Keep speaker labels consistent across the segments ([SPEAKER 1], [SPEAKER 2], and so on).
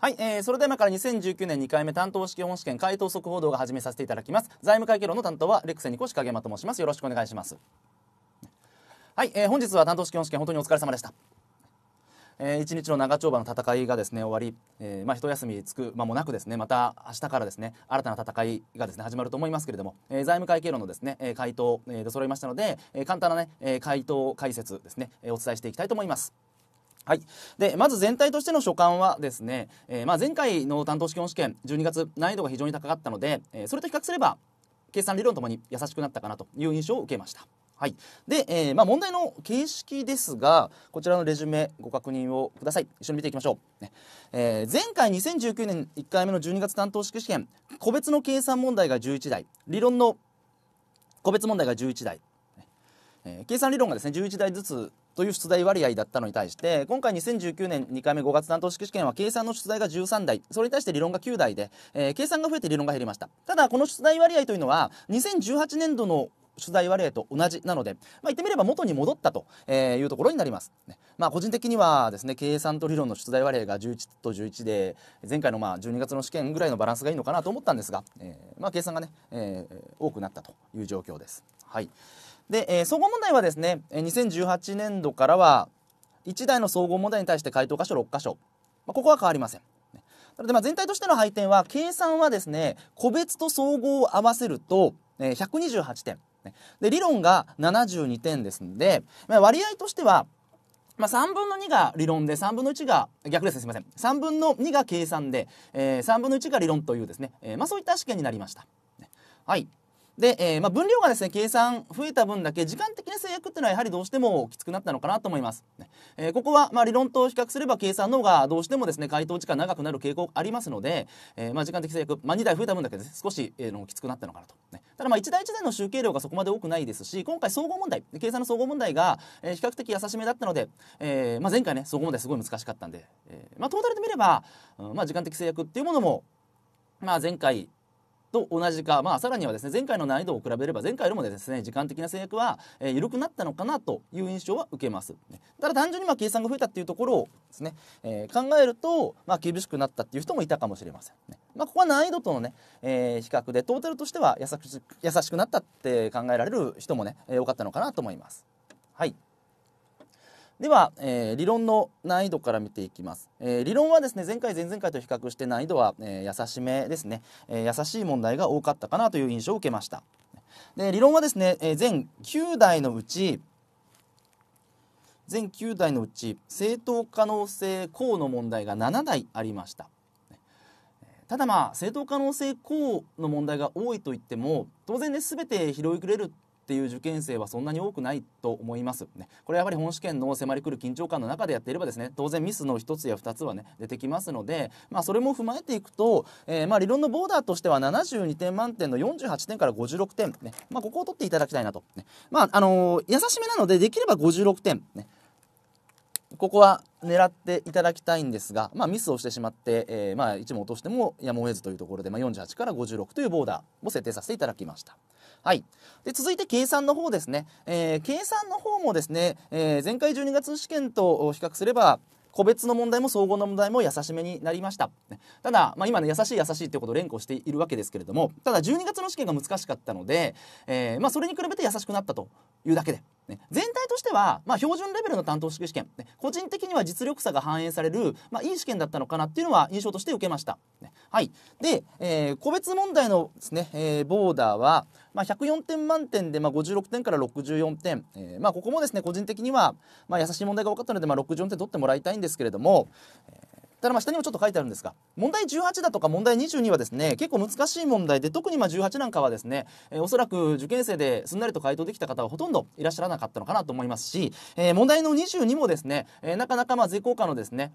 [SPEAKER 1] はい、えー、それでは今から2019年2回目担当式本試験回答速報動画始めさせていただきます財務会計論の担当はレクセニコシ影山と申しますよろしくお願いしますはい、えー、本日は担当式本試験本当にお疲れ様でしたえー、日の長丁場の戦いがですね終わり、えー、まあ、一休みつく間もなくですねまた明日からですね新たな戦いがですね始まると思いますけれども、えー、財務会計論のですね、え回答、え揃いましたので、え簡単なね、え回答解説ですね、えお伝えしていきたいと思います。はい、でまず全体としての所感はですね、えー、まあ、前回の担当試験試験12月難易度が非常に高かったので、えー、それと比較すれば計算理論ともに優しくなったかなという印象を受けました。はい、で、えー、まあ、問題の形式ですがこちらのレジュメご確認をください一緒に見ていきましょう、えー、前回2019年1回目の12月担当式試験個別の計算問題が11台理論の個別問題が11台え計算理論がですね11台ずつという出題割合だったのに対して今回2019年2回目5月担当式試験は計算の出題が13台それに対して理論が9台で、えー、計算が増えて理論が減りましたただこの出題割合というのは2018年度の取材割合と同じなので、まあ、言ってみれば元に戻ったというところになります、ね、まあ、個人的にはですね計算と理論の出題割合が11と11で前回のまあ12月の試験ぐらいのバランスがいいのかなと思ったんですが、えー、まあ、計算がね、えー、多くなったという状況です。はいで、えー、総合問題はですね2018年度からは1台の総合問題に対して回答箇所6箇所、まあ、ここは変わりません。でまあ、全体としての配点は計算はですね個別と総合を合わせると、えー、128点で理論が72点ですので、まあ、割合としては、まあ、3分の2が理論で3分の1が逆ですねすみません3分の2が計算で、えー、3分の1が理論というですね、えー、まあ、そういった試験になりました。はいで、えー、まあ、分量がですね計算増えた分だけ時間的な制約っていうのはやはりどうしてもきつくなったのかなと思います、えー、ここはま理論と比較すれば計算の方がどうしてもですね回答時間長くなる傾向ありますので、えー、ま時間的制約、まあ、2台増えた分だけでね、少し、えのきつくなったのかなと、ね、ただまあ1台1台の集計量がそこまで多くないですし今回総合問題計算の総合問題が、え比較的優しめだったので、えま前回ね総合問題すごい難しかったんで、えまトータルで見れば、うん、ま時間的制約っていうものもまあ、前回と同じか、まあ、さらにはですね前回の難易度を比べれば前回よりもですね時間的な制約は、えー、緩くなったのかなという印象は受けます。ただ単純にまあ計算が増えたっていうところをですね、えー、考えると、まあ、厳しくなったっていう人もいたかもしれません、ね。まあ、ここは難易度とのね、えー、比較でトータルとしては優しくなったって考えられる人もね、えー、多かったのかなと思います。はいでは、えー、理論の難易度から見ていきます、えー、理論はですね前回前々回と比較して難易度は、えー、優しめですね、え優しい問題が多かったかなという印象を受けましたで理論はですね、え全9題のうち全9題のうち正当可能性項の問題が7題ありましたただまあ正当可能性項の問題が多いといっても当然ね全て拾いくれるっていう受験生はそんなに多くないと思います、ね、これやはり本試験の迫りくる緊張感の中でやっていればですね当然ミスの1つや2つはね出てきますので、まあ、それも踏まえていくと、えー、まあ、理論のボーダーとしては72点満点の48点から56点、ねまあ、ここを取っていただきたいなと、ね、まああのー、優しめなのでできれば56点、ね、ここは狙っていただきたいんですが、まあ、ミスをしてしまって、えー、まあ、1問落としてもやむを得ずというところで、まあ、48から56というボーダーを設定させていただきました。はい。で続いて計算の方ですね、えー、計算の方もですね、えー、前回12月試験と比較すれば個別の問題も総合の問題も優しめになりました。ただ、まあ、今ね、優しい優しいってことを連呼しているわけですけれども、ただ12月の試験が難しかったので、えー、まあ、それに比べて優しくなったというだけで。ね、全体としては、まあ、標準レベルの担当式試験、ね、個人的には実力差が反映される、まあ、いい試験だったのかなっていうのは印象として受けました。ね、はい。で、えー、個別問題のですね、えー、ボーダーは、まあ、104点満点で、まあ、56点から64点、えー、まあ、ここもですね、個人的には、まあ、優しい問題が多かったので、まあ、64点取ってもらいたいんですけれども、ただまあ下にもちょっと書いてあるんですが問題18だとか問題22はですね結構難しい問題で特にまあ18なんかはですね、えー、おそらく受験生ですんなりと回答できた方はほとんどいらっしゃらなかったのかなと思いますし、えー、問題の22もですね、えー、なかなかまあ税効果のですね、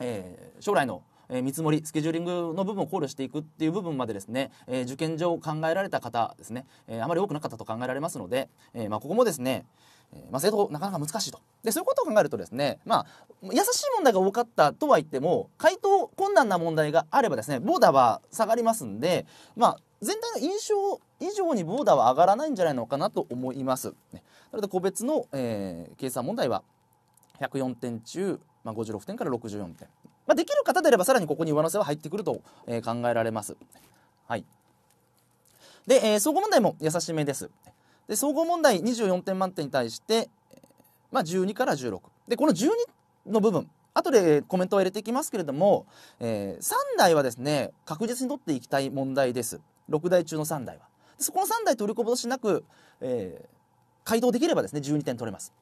[SPEAKER 1] えー、将来の見積もりスケジューリングの部分を考慮していくっていう部分までですね、えー、受験上考えられた方ですね、えー、あまり多くなかったと考えられますので、えまあ、ここもですね、えー、まあ、正当なかなか難しいとでそういうことを考えるとですね、まあ、優しい問題が多かったとは言っても回答困難な問題があればですねボーダーは下がりますんで、まあ、全体の印象以上にボーダーは上がらないんじゃないのかなと思います。ね、なので個別の、えー、計算問題は104点中、まあ、56点から64点、まあ、できる方であればさらにここに上乗せは入ってくると、えー、考えられます。はい、で、えー、総合問題も優しめです。で総合問題24点満点に対して、まあ、12から16でこの12の部分後でコメントを入れていきますけれども、えー、3台はですね確実に取っていきたい問題です6台中の3台はそこの3台取りこぼしなく、えー、回答できればですね12点取れます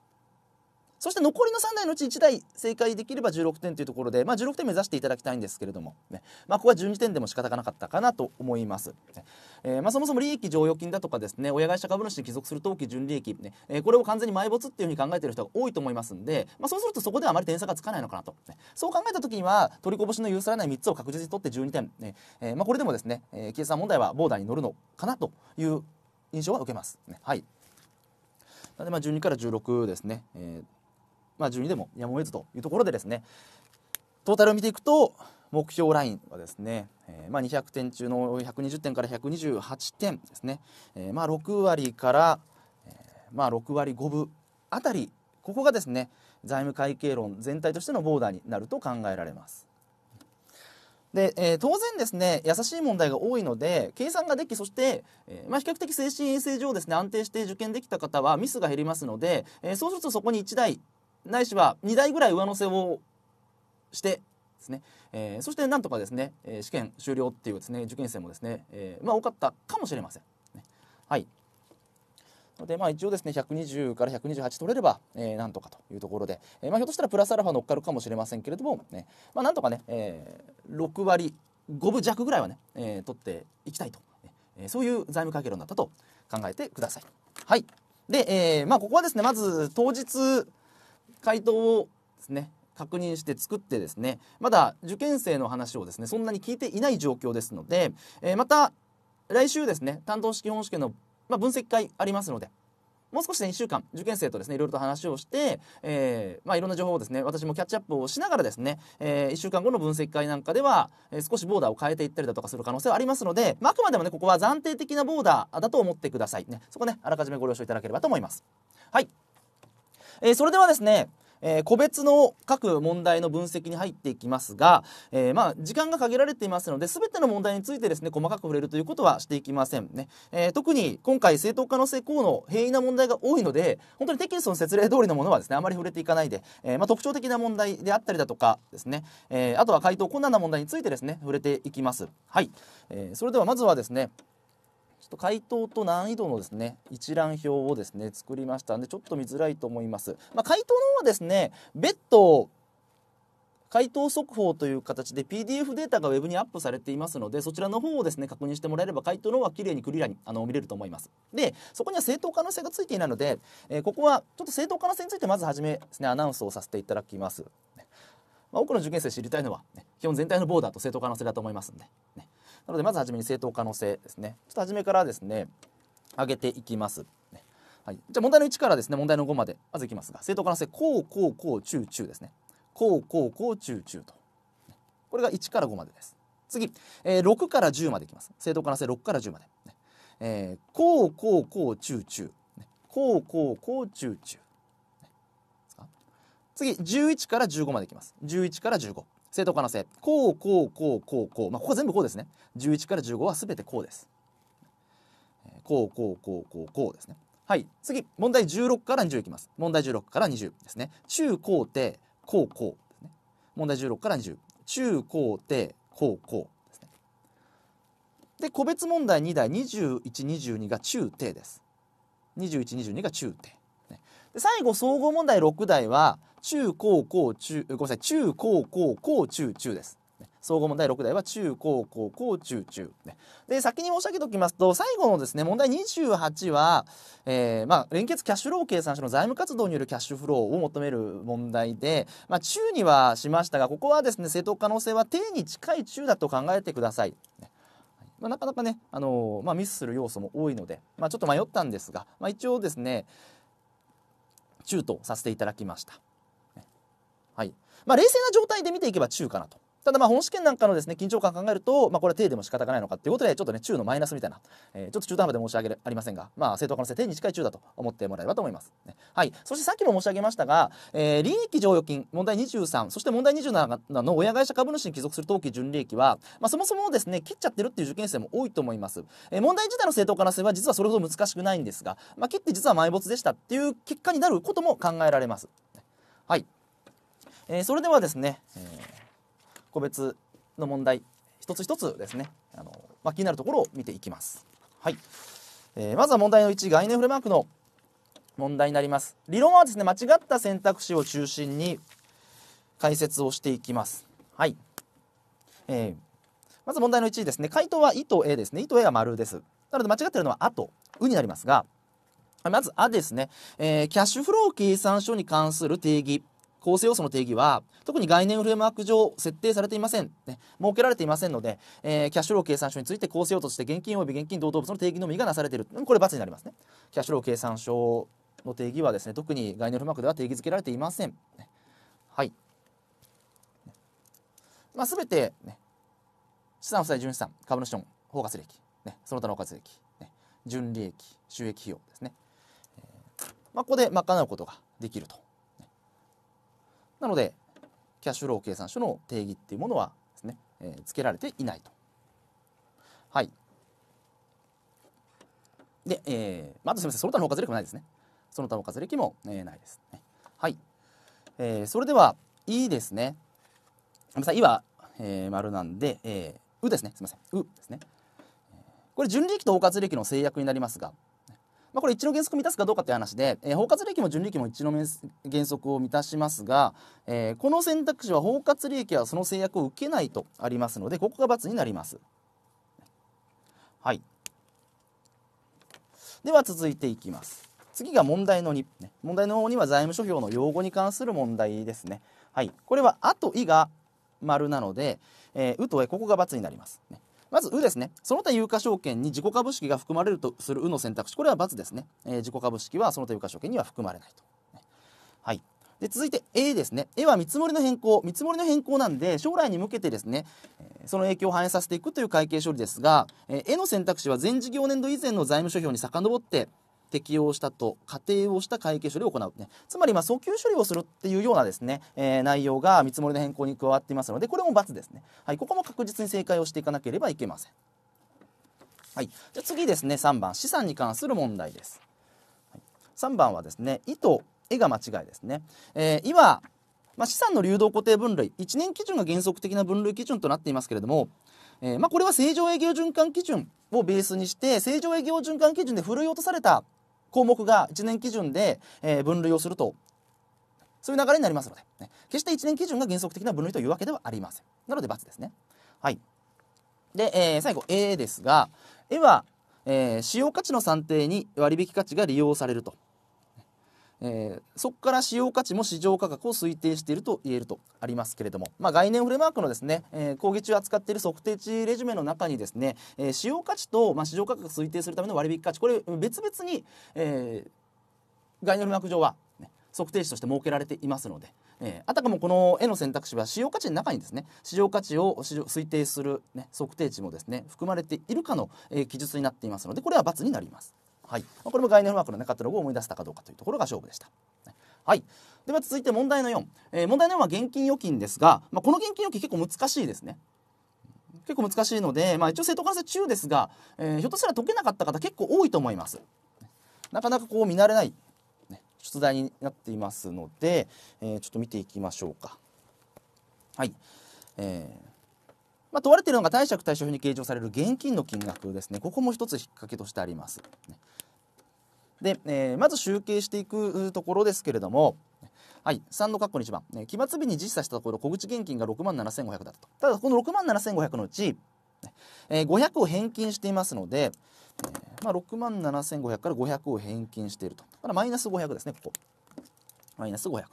[SPEAKER 1] そして残りの3台のうち1台正解できれば16点というところで、まあ、16点目指していただきたいんですけれどもね、まあ、ここは12点でも仕方がなかったかなと思います、えー、まあ、そもそも利益剰余金だとかですね親会社株主に帰属する当期純利益、ねえー、これを完全に埋没っていうふうに考えている人が多いと思いますんで、まあ、そうするとそこではあまり点差がつかないのかなと、ね、そう考えた時には取りこぼしの許されない3つを確実に取って12点、ねえー、まあ、これでもですね、えー、計算問題はボーダーに乗るのかなという印象は受けます、ね、はいなのでまあ12から16ですね、えーまあ、順位でもやむを得ずというところでですねトータルを見ていくと目標ラインはですね、えー、まあ、200点中の120点から128点ですね、えー、まあ、6割から、えー、まあ、6割5分あたりここがですね財務会計論全体としてのボーダーになると考えられます。で、えー、当然ですね優しい問題が多いので計算ができそして、えー、まあ、比較的精神衛生上ですね安定して受験できた方はミスが減りますので、えー、そうするとそこに1台ないしは2台ぐらい上乗せをしてですね、えー、そしてなんとかですね、えー、試験終了っていうですね受験生もですね、えー、まあ多かったかもしれません。ね、はいでまあ、一応ですね120から128取れれば、えー、なんとかというところで、えーまあ、ひょっとしたらプラスアルファ乗っかるかもしれませんけれども、ねまあ、なんとかね、えー、6割5分弱ぐらいはね、えー、取っていきたいと、えー、そういう財務会計論だったと考えてください。はい、で、えーまあ、ここはですねまず当日回答をですね確認して作ってですねまだ受験生の話をですねそんなに聞いていない状況ですので、えー、また来週ですね担当式本試験の、まあ、分析会ありますのでもう少しで1週間受験生とですねいろいろと話をして、えーまあ、いろんな情報をですね私もキャッチアップをしながらですね、えー、1週間後の分析会なんかでは、えー、少しボーダーを変えていったりだとかする可能性はありますので、まあ、あくまでもねここは暫定的なボーダーだと思ってくださいねそこねあらかじめご了承いただければと思います。はいえー、それではですね、えー、個別の各問題の分析に入っていきますが、えー、まあ、時間が限られていますので全ての問題についてですね細かく触れるということはしていきませんね、えー、特に今回正当可能性項の平易な問題が多いので本当にテキストの説明通りのものはですねあまり触れていかないで、えまあ、特徴的な問題であったりだとかですね、えあとは回答困難な問題についてですね触れていきますはい、えそれではまずはですねちょっと回答と難易度のですね一覧表をですね作りましたんでちょっと見づらいと思います。まあ、回答の方はですね別途回答速報という形で PDF データがウェブにアップされていますのでそちらの方をですね確認してもらえれば回答の方は綺麗にクリアにあの見れると思いますでそこには正当可能性がついていないので、えー、ここはちょっと正当可能性についてまず初めですねアナウンスをさせていただきます、ね、まあ、多くの受験生知りたいのは、ね、基本全体のボーダーと正当可能性だと思いますんで、ねなのでまずはじめに正当可能性ですねちょっと初めからですね上げていきます、はい、じゃあ問題の1からですね問題の5までまずいきますが正当可能性こうこうこう中中ですねこうこうこう中中とこれが1から5までです次、えー、6から10までいきます正当可能性6から10まで、ねえー、こうこうこう中中こうこうこう中中次11から15までいきます11から15正当化の正こうこうこうこうこう、まあ、ここ全部こうですね11から15は全てこうですこうこうこうこうこうですねはい次問題16から20いきます問題16から20ですね中高低こうこう問題16から20中高低こうこうですねで個別問題2題2122が中低です2122が中低、で最後総合問題6題は中高高中、ごめんなさい、中高校高中中です。総合問題6題は中高校高中中、ね、で先に申し上げておきますと最後のですね問題28は、えー、まあ、連結キャッシュフロー計算書の財務活動によるキャッシュフローを求める問題で、まあ、中にはしましたがここはですね正当可能性は定に近い中だと考えてください。まあ、なかなかね、あのー、まミスする要素も多いので、まちょっと迷ったんですが、ま一応ですね中とさせていただきました。はい。まあ、冷静な状態で見ていけば中かなと。ただまあ本試験なんかのですね緊張感考えると、まあ、これは手でも仕方がないのかということでちょっとね中のマイナスみたいな、えー、ちょっと中途半端で申し上げありませんが、まあ、正当可能性定に近い中だと思ってもらえればと思います、ね、はいそしてさっきも申し上げましたが、えー、利益剰余金問題23そして問題27の親会社株主に帰属する当期純利益は、まあ、そもそもですね切っちゃってるっていう受験生も多いと思います、えー、問題自体の正当可能性は実はそれほど難しくないんですが、まあ、切って実は埋没でしたっていう結果になることも考えられます、はいえー、それではですね、えー、個別の問題一つ一つですねあの、まあ、気になるところを見ていきます。はい、えー、まずは問題の1概念フレームワークの問題になります理論はですね間違った選択肢を中心に解説をしていきますはい、えー、まず問題の1ですね回答は「い」と「え」ですね「い」と「え」が丸ですなので間違ってるのは「あ」と「う」になりますがまず「あ」ですね、えー、キャッシュフロー計算書に関する定義構成要素の定義は特に概念フレームワーク上設定されていません、ね、設けられていませんので、えー、キャッシュロー計算書について構成要素として現金及び現金同等物の定義のみがなされているこれ×になりますねキャッシュロー計算書の定義はですね特に概念フレームワークでは定義づけられていません、はいまあ、全て、ね、資産負債純資産株主の包括利益、ね、その他の包括利益、ね、純利益収益費用ですね、えー、まあ、ここで賄うことができるとなのでキャッシュロー計算書の定義っていうものはですね、えー、付けられていないと。はい。で、えー、まずすみません、その他のおかず歴もないですね。その他の包括歴も、えー、ないです、ね。はい。えー、それでは、いですね。ごめんなさい、は、えー、丸なんで、えー、うですね。すみません、うですね。これ、純利益と包括利益の制約になりますが、まあ、これ一の原則を満たすかどうかという話で、えー、包括利益も純利益も一の原則を満たしますが、えー、この選択肢は包括利益はその制約を受けないとありますのでここが×になります。はい、では続いていきます。次が問題の2、ね、問題の2は財務諸表の用語に関する問題ですね。はい、これは「あと」「い」が丸なので「えー、う」と「え」ここが×になります。ねまず、うですね。その他有価証券に自己株式が含まれるとするうの選択肢、これは×ですね。えー、自己株式はその他有価証券には含まれないと。はい。で続いて A ですね。A は見積もりの変更。見積もりの変更なんで、将来に向けてですね、その影響を反映させていくという会計処理ですが、A の選択肢は全事業年度以前の財務諸表に遡って、適用したと仮定をした会計処理を行う、ね、つまりまあ訴求処理をするっていうようなですね、えー、内容が見積もりの変更に加わっていますのでこれも×ですね、はい、ここも確実に正解をしていかなければいけません、はい、じゃ次ですね3番資産に関する問題です、は3番はですね「意」と「絵が間違いですね、えー、今まあ、資産の流動固定分類1年基準が原則的な分類基準となっていますけれども、えー、まあ、これは正常営業循環基準をベースにして正常営業循環基準で振るい落とされた項目が1年基準で、え分類をするとそういう流れになりますので、ね、決して1年基準が原則的な分類というわけではありませんなので×ですねはいで、えー、最後 A ですが A は、えー、使用価値の算定に割引価値が利用されるとえー、そこから使用価値も市場価格を推定していると言えるとありますけれども、まあ、概念フレームワークのですね、えー、講義中扱っている測定値レジュメの中にですね、えー、使用価値と、まあ、市場価格を推定するための割引価値これ別々に、えー、概念フレームワーク上は、ね、測定値として設けられていますので、えー、あたかもこの絵の選択肢は使用価値の中にですね市場価値を推定する、ね、測定値もですね含まれているかの、えー、記述になっていますのでこれは×になります。はい、これも概念フマークの、ね、カタログを思い出せたかどうかというところが勝負でした。はい、では続いて問題の4、えー、問題の4は現金預金ですが、まあ、この現金預金結構難しいですね。結構難しいので、まあ、一応正当化性中ですが、えー、ひょっとしたら解けなかった方結構多いと思います。なかなかこう見慣れない、ね、出題になっていますので、えー、ちょっと見ていきましょうか。はい、えーまあ、問われているのが貸借対照表に計上される現金の金額ですねここも一つ引っ掛けとしてあります、ねで、えー、まず集計していくところですけれども、はい、3の括弧1番、えー、期末日に実施したところ小口現金が6万7500だったとただこの6万7500のうち、えー、500を返金していますので、えー、まあ、6万7500から500を返金しているとだマイナス500ですねここマイナス500と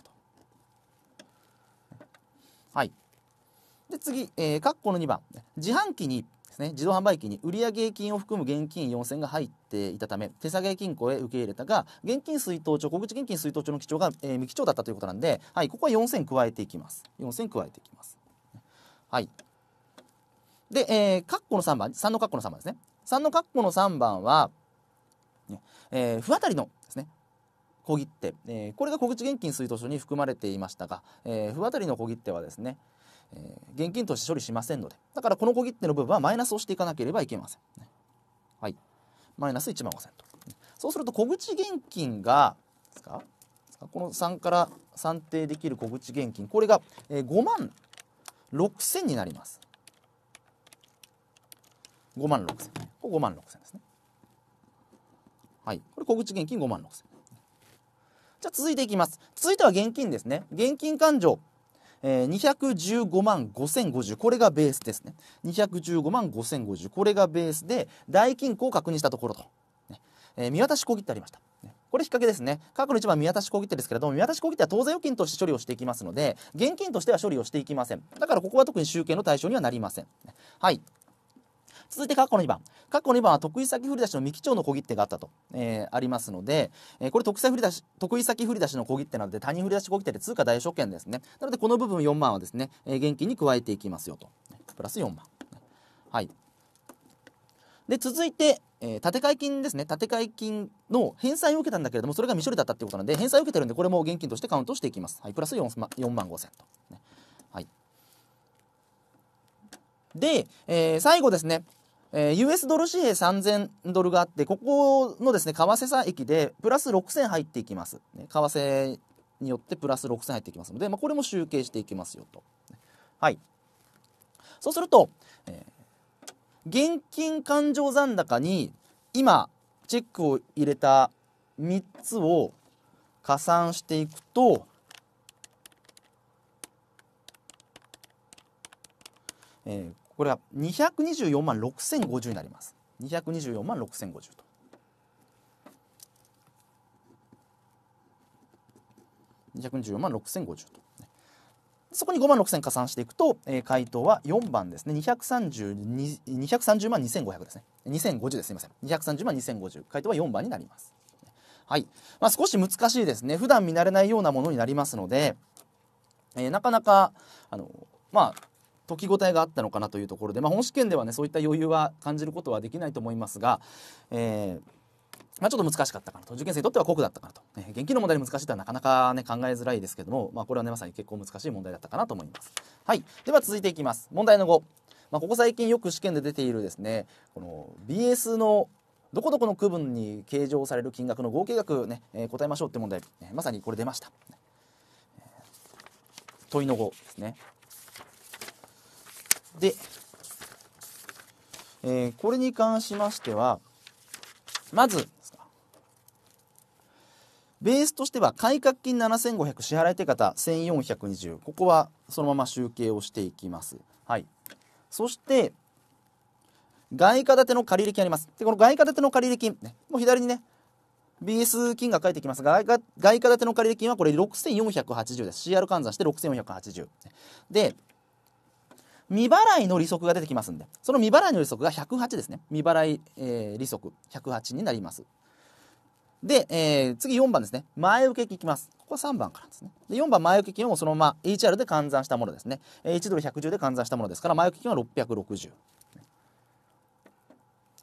[SPEAKER 1] はいで次、えー、括弧の2番自販機にですね自動販売機に売上金を含む現金4000が入っていたため手提げ金庫へ受け入れたが現金出納帳小口現金出納帳の基調が、えー、未基調だったということなんで、はい、ここは4000加えていきます4000加えていきますはいで、えー、括弧の3番3の括弧の3番ですね3の括弧の3番は、ねえー、不当たりのですね小切手、えー、これが小口現金出納帳に含まれていましたが、えー、不当たりの小切手はですね、えー、現金として処理しませんのでだからこの小切手の部分はマイナスをしていかなければいけません、ね、はいマイナス1万5000とそうすると小口現金がですかこの3から算定できる小口現金これが5万6000になります5万6000こ5万6000ですねはいこれ小口現金5万6000じゃあ続いていきます続いては現金ですね現金勘定えー、215万5050これがベースですね215万5050これがベースで大金庫を確認したところと、ねえー、見渡し小切手ありました、ね、これ引っ掛けですね過去の一番見渡し小切手ですけれども見渡し小切手は当座預金として処理をしていきますので現金としては処理をしていきませんだからここは特に集計の対象にはなりません、ね、はい続いて括弧の2番括弧の2番は得意先振り出しの三木町の小切手があったと、えー、ありますので、えー、これ得意先振り出し得意先振り出しの小切手なので他人振り出し小切手で通貨代償権ですねなのでこの部分4万はですね、えー、現金に加えていきますよとプラス4万はいで続いて、えー、建て替え金ですね建て替え金の返済を受けたんだけれどもそれが未処理だったということなので返済を受けてるんでこれも現金としてカウントしていきます、はい、プラス 4, 4万5000と、はいで、えー、最後ですねえー、US ドル紙幣3000ドルがあって、ここのですね、為替差益でプラス6000入っていきます。ね、為替によってプラス6000入ってきますので、まあ、これも集計していきますよと。はい。そうすると、えー、現金勘定残高に今チェックを入れた3つを加算していくと、えー、これが224万6050になります224万6050と。224万6050と。そこに5万6000加算していくと、えー、回答は4番ですね。230, 230万2500ですね。2050です。すみません。230万2050。回答は4番になります。はい。まあ、少し難しいですね。普段見慣れないようなものになりますので、えー、なかなか、あの、まあ、解き応えがあったのかなというところで、まあ、本試験ではねそういった余裕は感じることはできないと思いますが、えーまあ、ちょっと難しかったかなと受験生にとっては酷だったかなと、えー、現金の問題に難しいとはなかなかね考えづらいですけども、まあ、これはねまさに結構難しい問題だったかなと思います。はい、では続いていきます問題の5、まあ、ここ最近よく試験で出ているですねこの BS のどこどこの区分に計上される金額の合計額ね、えー、答えましょうって問題、えまさにこれ出ました、問いの5ですねで、えー、これに関しましては、まず、ベースとしては改革金7500支払い手形1420ここはそのまま集計をしていきます。はい、そして外貨建ての借入金あります。でこの外貨建ての借入金、ね、もう左にね BS 金が書いてきますが外貨建ての借入金はこれ6480です。CR 換算して6480。で未払いの利息が出てきますんでその未払いの利息が108ですね未払い、えー、利息108になりますで、えー、次4番ですね前受け金いきますここは3番からですねで4番前受け金をそのまま HR で換算したものですね1ドル110で換算したものですから前受け金は660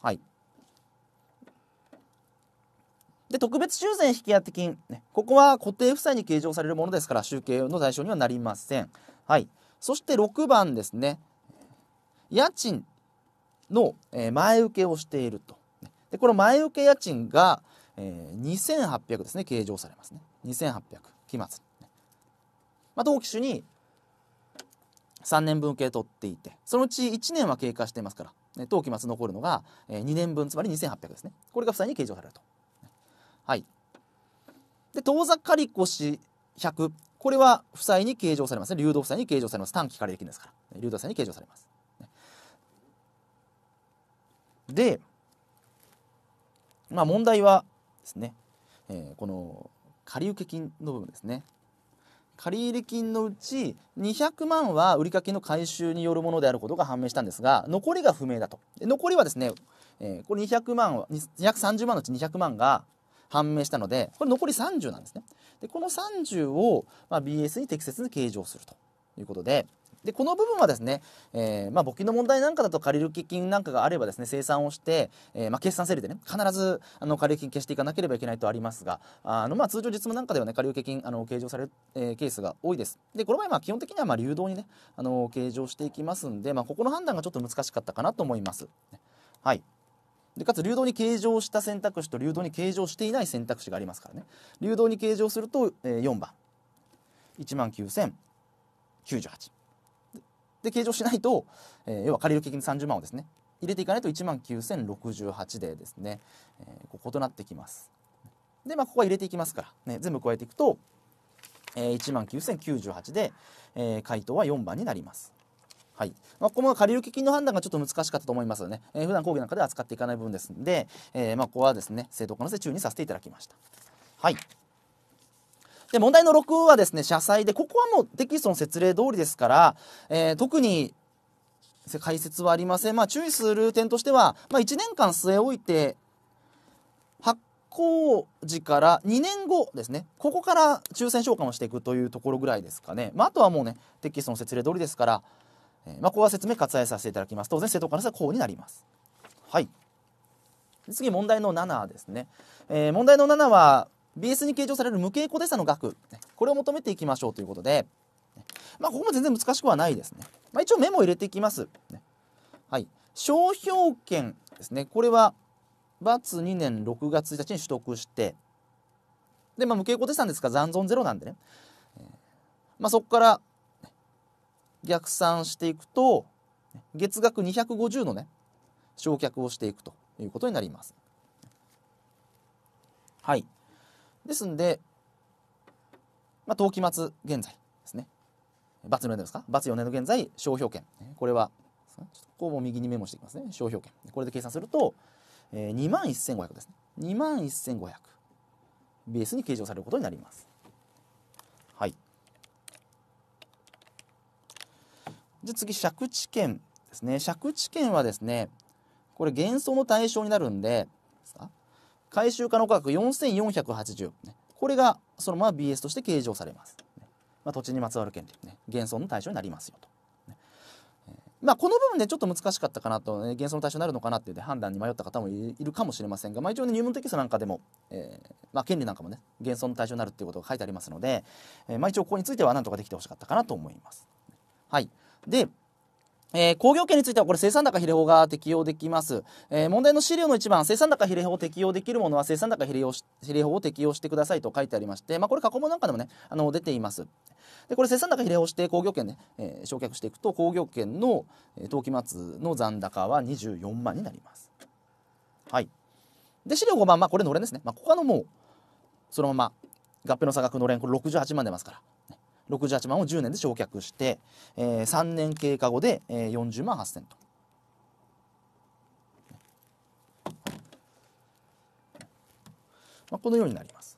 [SPEAKER 1] はいで特別修繕引当金、ね、ここは固定負債に計上されるものですから集計の対象にはなりません。はい、そして6番ですね家賃の前受けをしているとでこの前受け家賃が2800ですね計上されますね2800期末、まあ、同期種に3年分受け取っていてそのうち1年は経過していますから、当期末残るのが2年分つまり2800ですねこれが負債に計上されると。はい、で当座借越100これは負債に計上されますね。流動負債に計上されます。短期借り入金ですから。流動負債に計上されます。で、まあ問題はですね、えー、この借受金の部分ですね。借入金のうち200万は売掛の回収によるものであることが判明したんですが残りが不明だと残りはですね、えー、これ200万は230万のうち200万が判明したのでこれ残り30なんですねでこの30を、まあ、BS に適切に計上するということででこの部分はですね、えー、まあ、募金の問題なんかだと借入金なんかがあればですね生産をして、えー、まあ、決算整理でね必ずあの借り金消していかなければいけないとありますがあの、まあ、通常実務なんかではね借入金あの計上される、えー、ケースが多いですでこの場合まあ基本的にはま流動にねあの計上していきますんで、まここの判断がちょっと難しかったかなと思います。はいでかつ流動に計上した選択肢と流動に計上していない選択肢がありますからね流動に計上すると、えー、4番1万9098で計上しないと、えー、要は借りる金金30万をですね入れていかないと1万9068でですね、えー、ここ異なってきますでまあここは入れていきますから、ね、全部加えていくと、えー、1万9098で、えー、回答は4番になりますはい。まあ、ここも借け金の判断がちょっと難しかったと思いますので、ね、えー、普段講義なんかでは扱っていかない部分ですので、えー、まあ、ここはですね、正当化のせ注意させていただきました。はい。で、問題の6はですね、社債で、ここはもうテキストの説明通りですから、えー、特に解説はありません。まあ、注意する点としては、まあ、1年間据え置いて、発行時から2年後ですね、ここから抽選償還をしていくというところぐらいですかね。まあ、あとはもうね、テキストの説明通りですから、えー、まあ、ここは説明割愛させていただきます。当然、正当化の差はこうになります。はい。次、問題の7ですね。えー、問題の7は、BS に計上される無形固定差の額、これを求めていきましょうということで、まあ、ここも全然難しくはないですね。まあ、一応メモを入れていきます。はい。商標権ですね。これは、× 2年6月1日に取得して、で、まあ、無形固定資産ですから残存ゼロなんでね。まあ、そこから逆算していくと月額250のね焼却をしていくということになります。はい、ですんで、まあ、冬季末現在ですね ×4 年ですか ×4 年の現在商標権これはちょっとこうも右にメモしていきますね商標権これで計算すると、えー、2万1500ですね2万1500ベースに計上されることになります。じゃ次借地権ですね借地権はですねこれ減損の対象になるんで回収可能価格4480、ね、これがそのまま BS として計上されます、ね、まあ、土地にまつわる権利、ね、減損の対象になりますよと、ねまあ、この部分でちょっと難しかったかなと、ね、想損の対象になるのかなっていうで判断に迷った方もいるかもしれませんが、まあ、一応、ね、入門テキストなんかでも、えー、まあ、権利なんかもね減損の対象になるっていうことが書いてありますので、えー、まあ、一応ここについては何とかできてほしかったかなと思います。はいで、えー、工業権についてはこれ生産高比例法が適用できます、えー、問題の資料の1番生産高比例法を適用できるものは生産高比例比例法を適用してくださいと書いてありまして、まあ、これ過去問なんかでもねあの出ていますでこれ生産高比例法指定工業権で、ね、えー、焼却していくと工業権の登記末の残高は24万になりますはいで資料5番、まあ、これのれんですね、まあ、他のもうそのまま合併の差額のれんこれ68万出ますから68万を10年で償却して、えー、3年経過後で、えー、40万8000と。まあ、このようになります。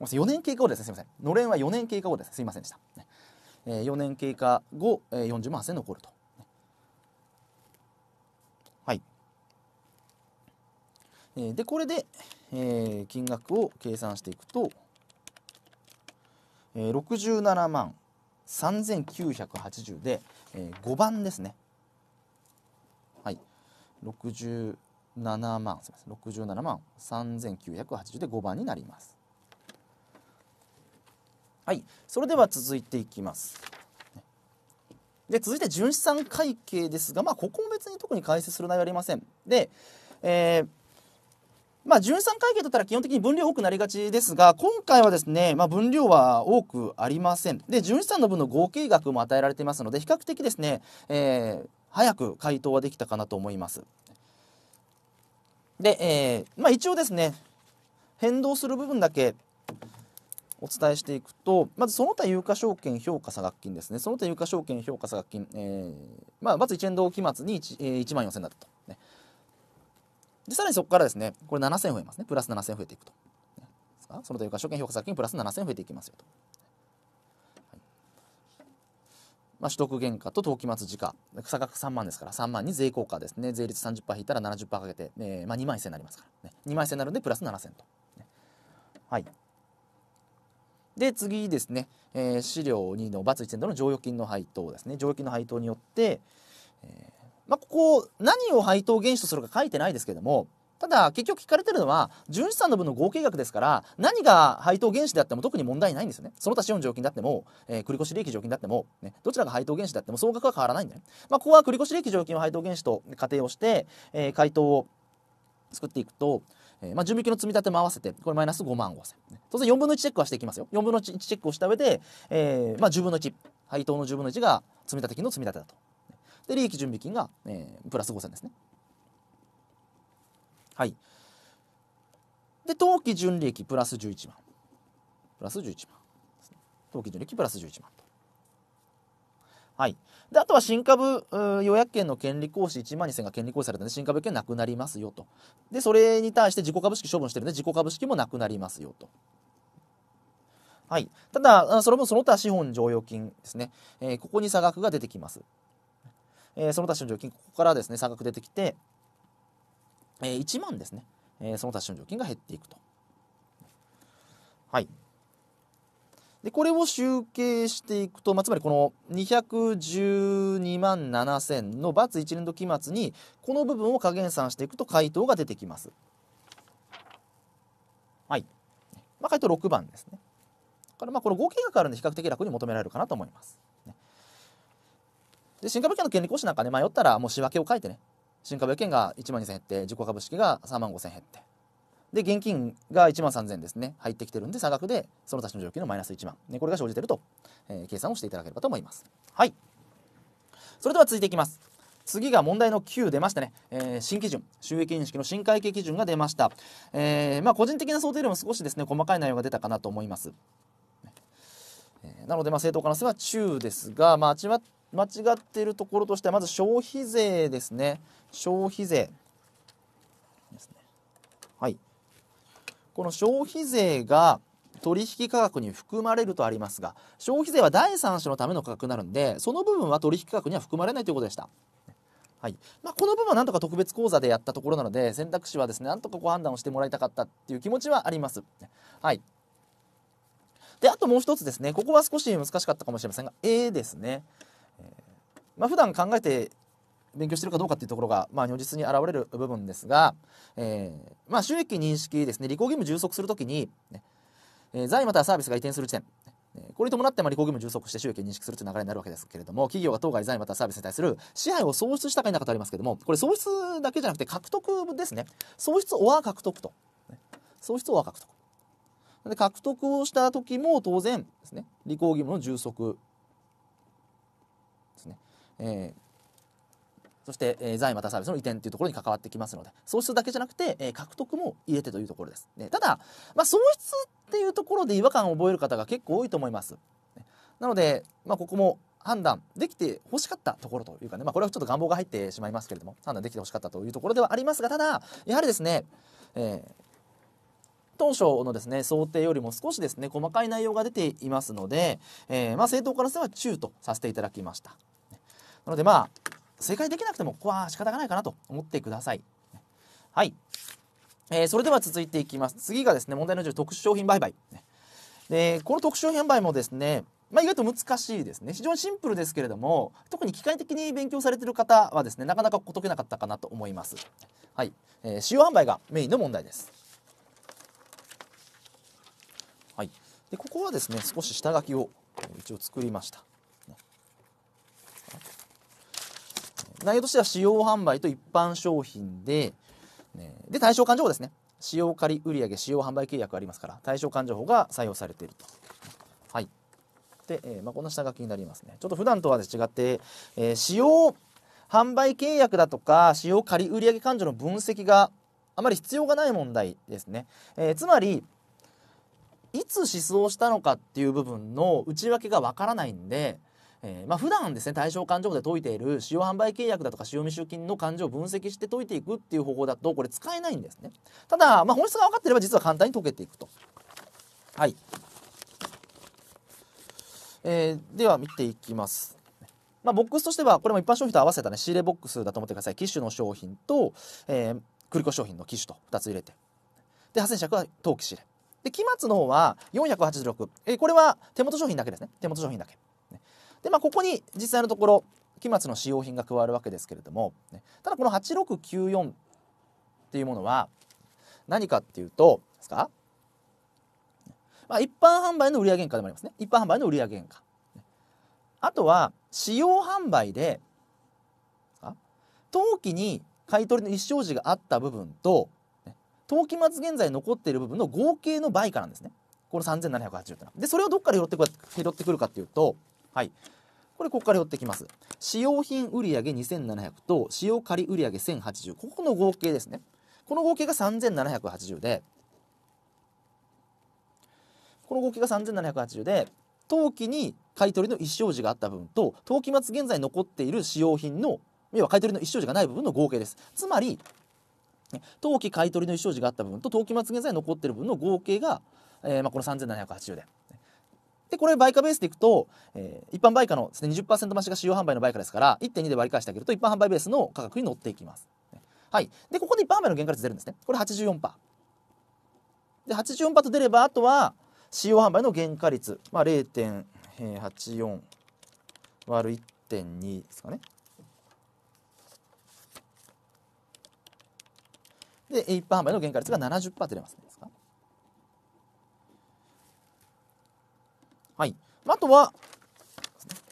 [SPEAKER 1] 4年経過後ですね、すみません。のれんは4年経過後です。すみませんでした。え4年経過後、え40万8000残ると。えで、これで、え金額を計算していくと、えー、67万3980で、えー、5番ですね。はい。67万、すみません。67万3980で5番になります。はい。それでは続いていきます。で、続いて純資産会計ですが、まあ、ここも別に特に解説する内容ありません。で、えーまあ、純酸会計だったら基本的に分量多くなりがちですが、今回はですね、まあ、分量は多くありません。で、純資産の分の合計額も与えられていますので、比較的ですね、えー、早く回答はできたかなと思います。で、えー、まあ、一応ですね、変動する部分だけお伝えしていくと、まずその他有価証券評価差額金ですね、その他有価証券評価差額金、えーまあ、まず1円同期末に 1,、えー、1万4000円だったと、ね。でさらにそこからですねこれ7000増えますねプラス7000増えていくと、その他有価証券評価先にプラス7000増えていきますよと、はいまあ、取得原価と登期末時価差額3万ですから3万に税効果ですね税率30%引いたら70%かけて、えーまあ、2万1000になりますからね2万1000になるんでプラス7000と、ね、はいで次ですね、えー、資料2の ×1.0 の剰余金の配当ですね剰余金の配当によって、えーまあ、ここ、何を配当原資とするか書いてないですけども、ただ結局聞かれてるのは純資産の分の合計額ですから何が配当原資であっても特に問題ないんですよねその他資本常勤であっても、えー、繰越利益常勤であっても、ね、どちらが配当原資であっても総額は変わらないんだね、まあ、ここは繰越利益常勤を配当原資と仮定をして、えー、回答を作っていくと、えー、まあ、準備金の積み立ても合わせてこれマイナス5万5千、ね、当然4分の1チェックはしていきますよ4分の1チェックをした上で、えまあ、10分の1配当の10分の1が積立金の積立だとで利益準備金が、えー、プラス5000ですねはいで当期純利益プラス11万プラス11万、当期純利益プラス11万とはい、であとは新株予約権の権利行使1万2000が権利行使されたので新株権なくなりますよとでそれに対して自己株式処分してるので自己株式もなくなりますよと、はい、ただそれもその他資本剰余金ですね、えー、ここに差額が出てきますえその他市の常勤、ここからですね、差額出てきて、え1万ですね、えその他市の常金が減っていくと。はい。で、これを集計していくと、まあ、つまりこの212万7000の×一連度期末に、この部分を加減算していくと回答が出てきます。はい。まあ、回答6番ですね。こからまあこの合計額あるんで比較的楽に求められるかなと思います。で、新株券の権利行使なんかね、迷ったらもう仕分けを書いてね、新株券が1万2000減って、自己株式が3万5000減って。で、現金が1万3000円ですね、入ってきてるんで、差額でその他しの条件のマイナス1万、ね、これが生じてると、えー、計算をしていただければと思います。はい。それでは続いていきます。次が問題の9出ましたね、えー、新基準収益認識の新会計基準が出ました、えー、まあ、個人的な想定よりも少しですね細かい内容が出たかなと思います、えー、なのでまあ正当化の数は中ですがまあっ間違っているところとしてはまず消費税ですね消費税ですねはいこの消費税が取引価格に含まれるとありますが消費税は第三者のための価格になるんでその部分は取引価格には含まれないということでした。はいまあ、この部分はなんとか特別講座でやったところなので選択肢はですねなんとかご判断をしてもらいたかったっていう気持ちはあります。はい、であともう一つですねここは少し難しかったかもしれませんが A ですね。まあ、普段考えて勉強してるかどうかっていうところが、まあ、如実に現れる部分ですが、えー、まあ、収益認識ですね履行義務充足するときに、ね、えー、財またはサービスが移転する地点これに伴って、まあ、履行義務充足して収益認識するという流れになるわけですけれども、企業が当該財またはサービスに対する支配を創出したか否かとありますけれども、これ創出だけじゃなくて獲得ですね。創出オア獲得と。創出オア獲得。で獲得をした時も当然ですね、履行義務の充足ですね。えー、そして、えー、財務またサービスの移転というところに関わってきますので喪失だけじゃなくて、えー、獲得も入れてというところです、ね、ただ、まあ、創っていうところで違和感を覚える方が結構多いと思いますなので、まあ、ここも判断できて欲しかったところというかね、まあ、これはちょっと願望が入ってしまいますけれども判断できて欲しかったというところではありますがただやはりですね、えー、当初のですね想定よりも少しですね細かい内容が出ていますので、えー、まあ、政党からすれば中とさせていただきました。なのでまあ正解できなくてもここは仕方がないかなと思ってください。はい、えー、それでは続いていきます次がですね問題の10特殊商品売買、でこの特殊商品売買もですねまあ、意外と難しいですね非常にシンプルですけれども特に機械的に勉強されてる方はですねなかなか解けなかったかなと思いますはい、えー、使用販売がメインの問題ですはいでここはですね少し下書きを一応作りました内容としては使用販売と一般商品で、ね、で、対象勘定法ですね。使用仮売上使用販売契約ありますから、対象勘定法が採用されていると。はい。で、えー、まあ、この下書きになりますね。ちょっと普段とは違って、えー、使用販売契約だとか、使用仮売上勘定の分析があまり必要がない問題ですね。えー、つまり、いつ思想したのかっていう部分の内訳がわからないんで、えー、まあ普段ですね対象勘定で解いている使用販売契約だとか使用未収金の勘定を分析して解いていくっていう方法だとこれ使えないんですねただ、まあ、本質が分かっていれば実は簡単に解けていくとはいえー、では見ていきますまあ、ボックスとしてはこれも一般商品と合わせたね仕入れボックスだと思ってください機種の商品と、えー、繰越商品の機種と2つ入れてで8000尺は登記仕入れで期末の方は486、えー、これは手元商品だけですね手元商品だけで、まあ、ここに実際のところ期末の使用品が加わるわけですけれども、ね、ただこの8694っていうものは何かっていうとですか、まあ、一般販売の売上原価でもありますね一般販売の売上原価あとは使用販売で当期に買取の一生時があった部分と当期末現在残っている部分の合計の倍価なんですねこの3780いうのはでそれをどっから拾ってくるかっていうとはい。これ、ここから寄ってきます。使用品売上2700と、使用借売上1080。ここの合計ですね。この合計が3780で、この合計が3780で、当期に買い取りの一生時があった分と、当期末現在残っている使用品の、要は買い取りの一生時がない部分の合計です。つまり、当期買い取りの一生時があった部分と、当期末現在残っている分の合計が、えー、まあこの3780で。で、これ、売価ベースでいくと、えー、一般売価のです、ね、20%増しが使用販売の売価ですから、1.2で割り返してあげると、一般販売ベースの価格に乗っていきます。はい。で、ここで一般販売の原価率出るんですね。これ84%。で、84%と出れば、あとは、使用販売の原価率、まあ、0.84割る1.2ですかね。で、一般販売の原価率が70%出れますね。はい、あとは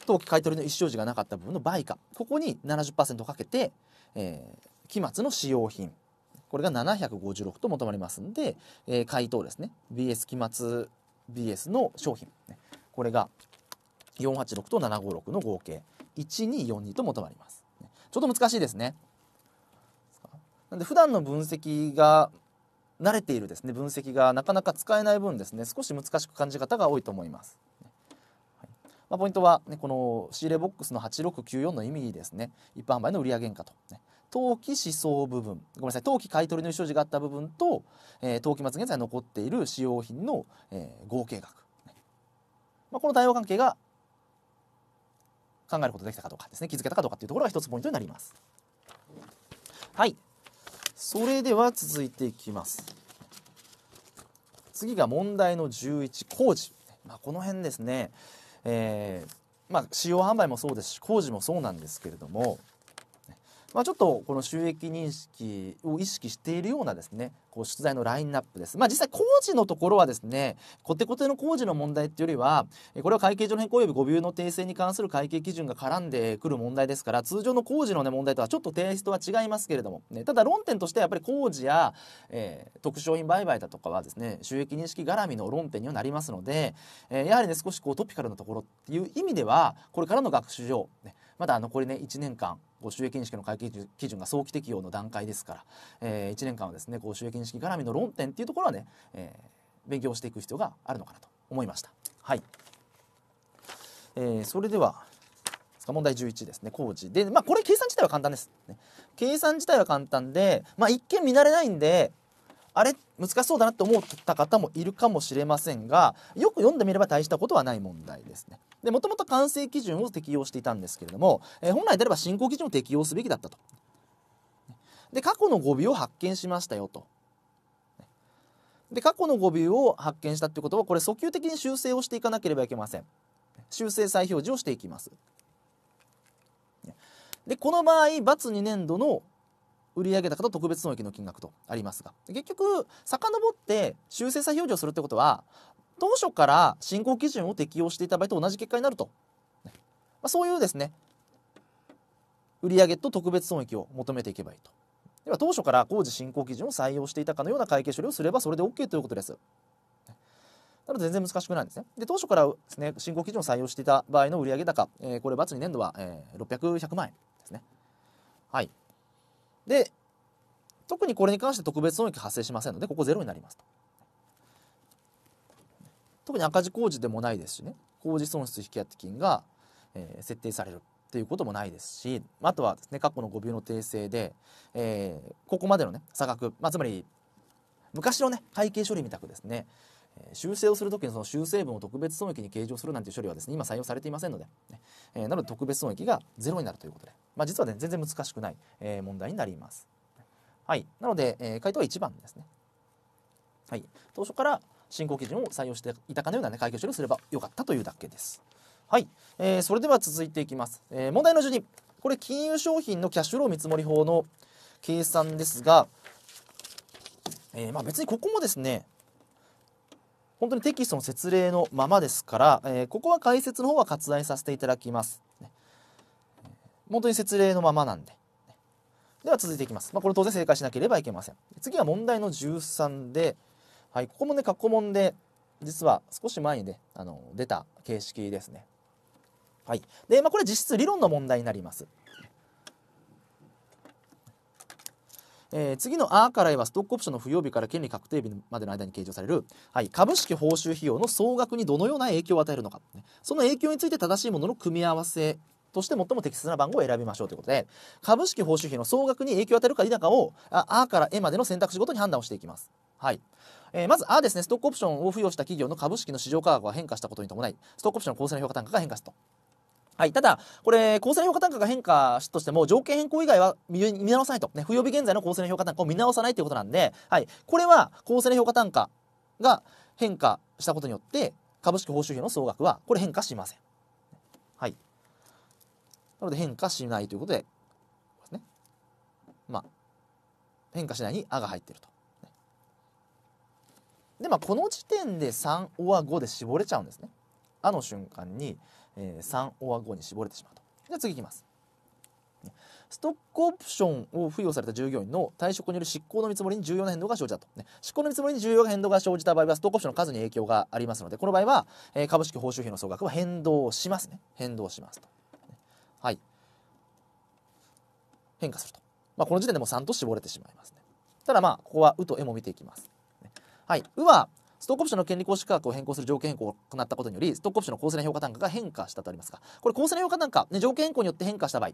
[SPEAKER 1] 当期買い取りの意思表示がなかった部分の売価ここに70%かけて、えー、期末の使用品これが756と求まりますんで、えー、回答ですね BS 期末 BS の商品、これが486と756の合計1242と求まります、ちょっと難しいですねなんで普段の分析が慣れているですね分析がなかなか使えない分ですね少し難しく感じ方が多いと思いますまあ、ポイントは、ね、この仕入れボックスの8694の意味ですね一般販売の売上原価と、ね、当期思想部分ごめんなさい当期買取の所持があった部分と、えー、当期末現在残っている使用品の、えー、合計額、ね、まあ、この対応関係が考えることできたかどうかですね気づけたかどうかというところが一つポイントになりますはいそれでは続いていきます次が問題の11工事、まあ、この辺ですねえー、まあ、使用販売もそうですし工事もそうなんですけれどもまあ、ちょっとこの収益認識を意識しているようなですねこう出題のラインナップです。まあ、実際工事のところはですねコテコテの工事の問題っていうよりはこれは会計上の変更及び誤謬の訂正に関する会計基準が絡んでくる問題ですから通常の工事の、ね、問題とはちょっとテイストは違いますけれども、ね、ただ論点としてはやっぱり工事や、えー、特殊商品売買だとかはですね収益認識絡みの論点にはなりますので、えー、やはりね少しこうトピカルなところっていう意味ではこれからの学習上、ね、まだ残りね1年間ご収益認識の会計基準が早期適用の段階ですから、えー、1年間はですねこう収益認識絡みの論点っていうところはね、えー、勉強していく必要があるのかなと思いました。はい、えー、それでは問題11ですね工事で、まあ、これ計算自体は簡単です、ね、計算自体は簡単で、まあ、一見見慣れないんであれ難しそうだなって思った方もいるかもしれませんがよく読んでみれば大したことはない問題ですね。でもともと完成基準を適用していたんですけれども、えー、本来であれば進行基準を適用すべきだったと。で過去の語尾を発見しましたよと。で過去の語尾を発見したってことはこれ訴求的に修正をしていかなければいけません。修正再表示をしていきます。でこの場合バツ2年度の売上高と特別損益の金額とありますが結局遡って修正差表示をするってことは当初から進行基準を適用していた場合と同じ結果になると、まあ、そういうですね売上と特別損益を求めていけばいいとでは当初から工事進行基準を採用していたかのような会計処理をすればそれで OK ということですなので全然難しくないんですねで当初からですね進行基準を採用していた場合の売上高、えー、これ×に年度は、えー、600100万円ですねはいで、特にこれに関して特別損益発生しませんので、ここ0になりますと。特に赤字工事でもないですしね、工事損失引当金が、えー、設定されるということもないですし、あとはですね、過去の誤謬の訂正で、えー、ここまでのね、差額、まあ、つまり、昔のね、会計処理みたくですね、修正をするときにその修正分を特別損益に計上するなんていう処理はですね今採用されていませんので、えー、なので特別損益がゼロになるということで、まあ、実は、ね、全然難しくない、えー、問題になります。はい、なので、えー、回答は1番ですね。はい、当初から進行基準を採用していたかのような、ね、会計処理をすればよかったというだけです。はい、えー、それでは続いていきます。えー、問題の順にこれ金融商品のキャッシュフロー見積もり法の計算ですが、えーまあ、別にここもですね本当にテキストの説例のままですから、えー、ここは解説の方は割愛させていただきます。ね、本当に説例のままなんで。では続いていきます。まあ、これ当然正解しなければいけません。次は問題の13で、はい、ここもね、過去問で、実は少し前にね、あの出た形式ですね。はい。で、まあ、これ実質理論の問題になります。えー、次のあから言えばストックオプションの付与日から権利確定日までの間に計上される、はい、株式報酬費用の総額にどのような影響を与えるのか、ね、その影響について正しいものの組み合わせとして最も適切な番号を選びましょうということで株式報酬費の総額に影響を与えるか否かをあから A までの選択肢ごとに判断をしていきます。はい、えー、まず、あですね、ストックオプションを付与した企業の株式の市場価格が変化したことに伴い、ストックオプションの公正な評価単価が変化したと。はい、ただ、これ、構成評価単価が変化としても、条件変更以外は見直さないと。ね、不曜日現在の構成の評価単価を見直さないということなんで、はい、これは構成の評価単価が変化したことによって、株式報酬費の総額は、これ変化しません。はい。なので変化しないということで、まあ、変化しないに「あ」が入ってると。で、まあ、この時点で3、おは5で絞れちゃうんですね。あの瞬間に、え3オア5に絞れてしまうとじゃあ次いきますストックオプションを付与された従業員の退職による執行の見積もりに重要な変動が生じたと、ね、執行の見積もりに重要な変動が生じた場合はストックオプションの数に影響がありますのでこの場合は、えー、株式報酬費の総額は変動しますね変動しますと、ね、はい変化すると、まあ、この時点でもう3と絞れてしまいますねただまあここは「う」と「え」も見ていきます、はい「う」はストックオプションの権利行使価格を変更する条件変更を行ったことによりストックオプションの公正な評価単価が変化したとありますがこれ公正な評価単価、ね、条件変更によって変化した場合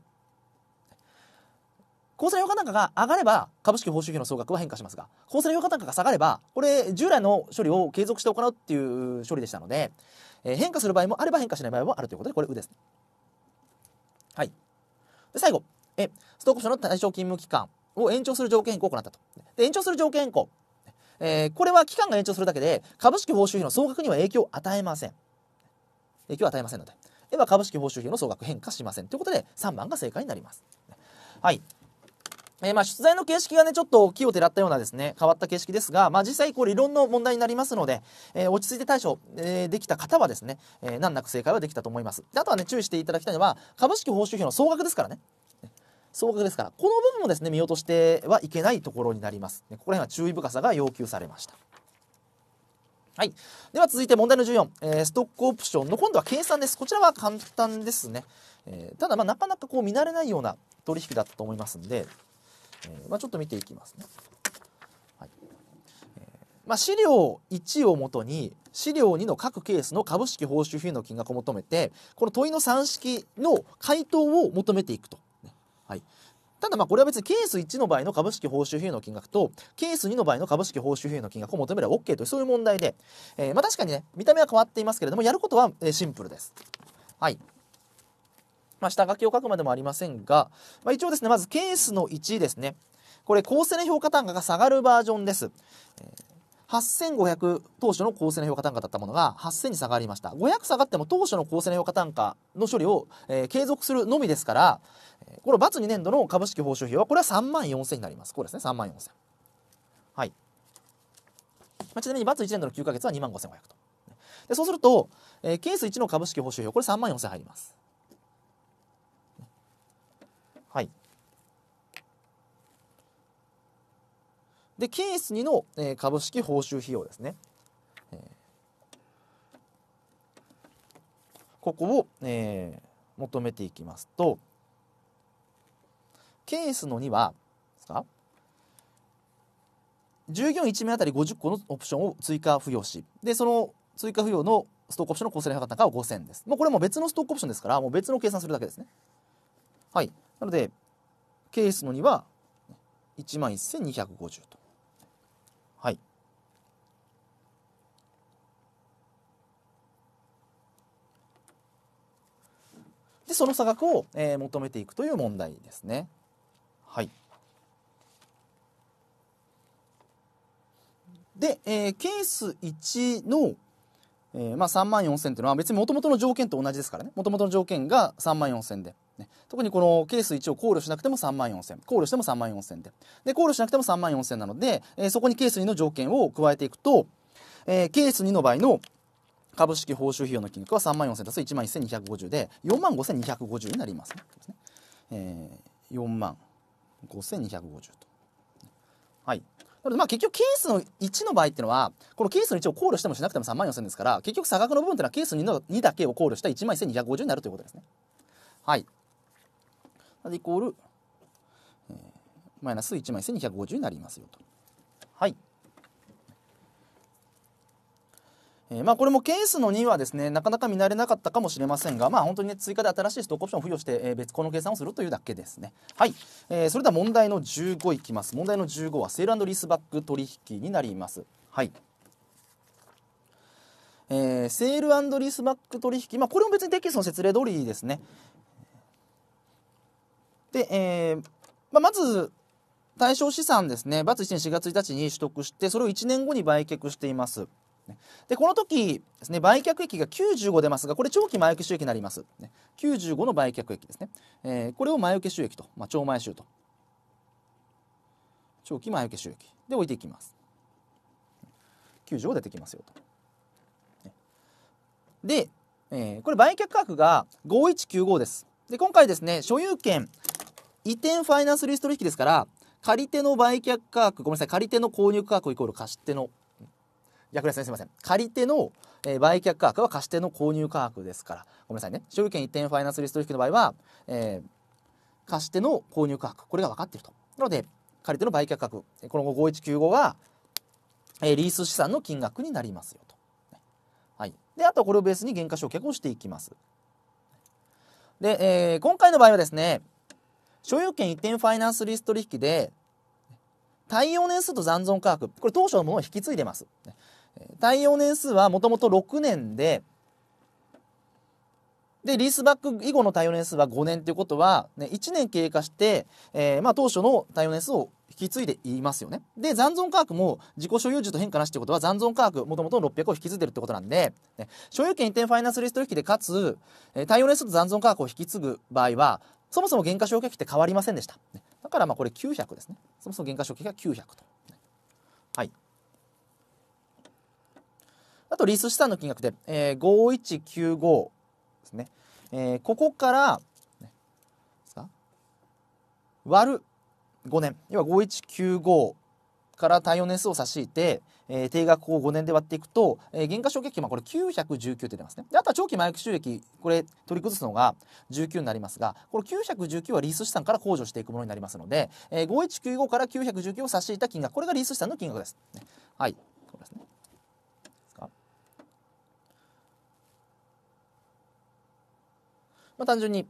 [SPEAKER 1] 公正な評価単価が上がれば株式報酬費の総額は変化しますが公正な評価単価が下がればこれ従来の処理を継続して行うっていう処理でしたので、えー、変化する場合もあれば変化しない場合もあるということでこれ「う」です、ね、はいで最後えストックオプションの対象勤務期間を延長する条件変更を行ったとで延長する条件変更えー、これは期間が延長するだけで株式報酬費の総額には影響を与えません影響を与えませんのででは株式報酬費の総額変化しませんということで3番が正解になりますはいえー、まあ出題の形式がねちょっと木をてらったようなですね変わった形式ですが、まあ、実際こう理論の問題になりますので、え落ち着いて対処、えー、できた方はですね、え難なく正解はできたと思いますであとはね注意していただきたいのは株式報酬費の総額ですからね総額ですからこの部分もですね見落としてはいけないところになります、ここら辺は注意深さが要求されましたはい、では続いて問題の14、えー、ストックオプションの今度は計算です。こちらは簡単ですね。えー、ただ、まなかなかこう見慣れないような取引だったと思いますんで、えー、まちょっと見ていきますね。はいえー、ま資料1をもとに資料2の各ケースの株式報酬費の金額を求めてこの問いの算式の回答を求めていくとはい、ただまあこれは別にケース1の場合の株式報酬費の金額とケース2の場合の株式報酬費の金額を求めれば OK というそういう問題で、えー、まあ確かにね見た目は変わっていますけれどもやることはシンプルです。はいまあ、下書きを書くまでもありませんが、まあ、一応ですねまずケースの1ですねこれ公正な評価単価が下がるバージョンです。えー8500当初の構成の評価単価だったものが8000に下がりました500下がっても当初の構成の評価単価の処理を、えー、継続するのみですからこれ ×2 年度の株式報酬費はこれは3万4000になりますこうですね3万4000はい、まあ、ちなみに ×1 年度の9ヶ月は2万5500とでそうすると、えー、ケース1の株式報酬費これ3万4000入りますで、ケース2の、え株式報酬費用ですね。ここを、え求めていきますと、ケースの2は、ですか従業員1名あたり50個のオプションを追加付与し、で、その追加付与のストックオプションの構成量価単は5000です。もうこれも別のストックオプションですから、もう別の計算するだけですね。はい。なので、ケースの2は1万1250と。でその差額を、えー、求めていくという問題ですね。はい、で、えー、ケース1の、えーまあ、3万4000というのは別にもともとの条件と同じですからねもともとの条件が3万4000で、ね、特にこのケース1を考慮しなくても3万4000考慮しても3万4000でで考慮しなくても3万4000なので、えー、そこにケース2の条件を加えていくと、えー、ケース2の場合の株式報酬費用の金額は3万4000足す1万1250で4万5250になりますねえー、4万5250と。はい、なのでまあ結局ケースの1の場合っていうのはこのケースの1を考慮してもしなくても3万4000ですから結局差額の部分っていうのはケース2の2だけを考慮した1万1250になるということですね。はい。なのでイコール、えー、マイナス1万1250になりますよと。はい。えー、まあこれもケースの2はですねなかなか見慣れなかったかもしれませんがまあ本当にね追加で新しいストックオプションを付与して、えー、別この計算をするというだけですねはい、えー、それでは問題の15いきます問題の15はセールリースバック取引になりますはいえー、セールリースバック取引、まあ、これも別にテキストの説明通りですね。で、えーまあ、まず対象資産ですね、バツ1年4月1日に取得して、それを1年後に売却しています。ね、でこの時ですね売却益が95出ますがこれ長期前受け収益になります、ね、95の売却益ですね、えー、これを前受け収益と、まあ、超前収と長期前受け収益で置いていきます95出てきますよとで、えー、これ売却価格が5195ですで今回ですね所有権移転ファイナンスリスト取引ですから借り手の売却価格ごめんなさい借り手の購入価格イコール貸し手の逆ですねすいません借り手の、売却価格は貸し手の購入価格ですからごめんなさいね所有権一点ファイナンスリスト引きの場合は、えー、貸し手の購入価格これが分かっているとなので借り手の売却価格この後5195は、えー、リース資産の金額になりますよと、はい、であとこれをベースに減価償却をしていきますで、えー、今回の場合はですね所有権移転ファイナンスリスト取引で耐用年数と残存価格これ当初のものを引き継いでます対応年数はもともと6年ででリースバック以後の対応年数は5年ということは、ね、1年経過して、えー、まあ、当初の対応年数を引き継いでいますよね。で残存価格も自己所有時と変化なしということは残存価格もともと600を引き継いでるってことなんで、ね、所有権移転ファイナンスリスト引きでかつ、えー、対応年数と残存価格を引き継ぐ場合はそもそも減価償却費って変わりませんでした。だからまあこれ900ですね。そもそも減価償却費は900と。はいあとリース資産の金額で、えー、5195ですね、えー、ここから、ね、割る5年要は5195から対応年数を差し引いて、えー、定額を5年で割っていくと、えー、減価償却金はこれ919って出ますねであとは長期麻薬収益これ取り崩すのが19になりますがこの919はリース資産から控除していくものになりますので、えー、5195から919を差し引いた金額これがリース資産の金額です、ね、はいこれですねまあ、単純に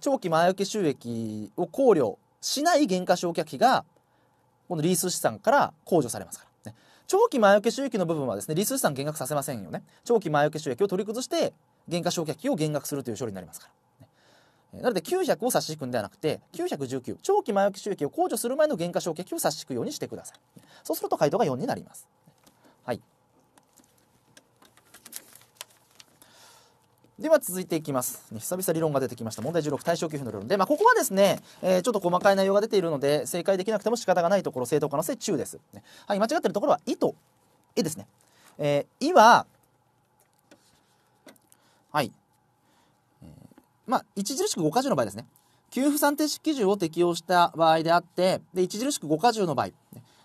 [SPEAKER 1] 長期前置け収益を考慮しない減価償却費がこのリース資産から控除されますから、ね、長期前置け収益の部分はですねリース資産減額させませんよね長期前置け収益を取り崩して減価償却費を減額するという処理になりますから、ね、なので900を差し引くんではなくて919長期前置き収益を控除する前の減価償却費を差し引くようにしてくださいそうすると回答が4になりますはいでは続いていきます。久々理論が出てきました。問題16、対象給付の理論で、まあ、ここはですね、えー、ちょっと細かい内容が出ているので、正解できなくても仕方がないところ、正当可能性中です。ね、はい、間違ってるところは、いと、えですね。えー、いは、はい、えー、まあ、著しく5か条の場合ですね。給付算定式基準を適用した場合であって、で、著しく5か条の場合。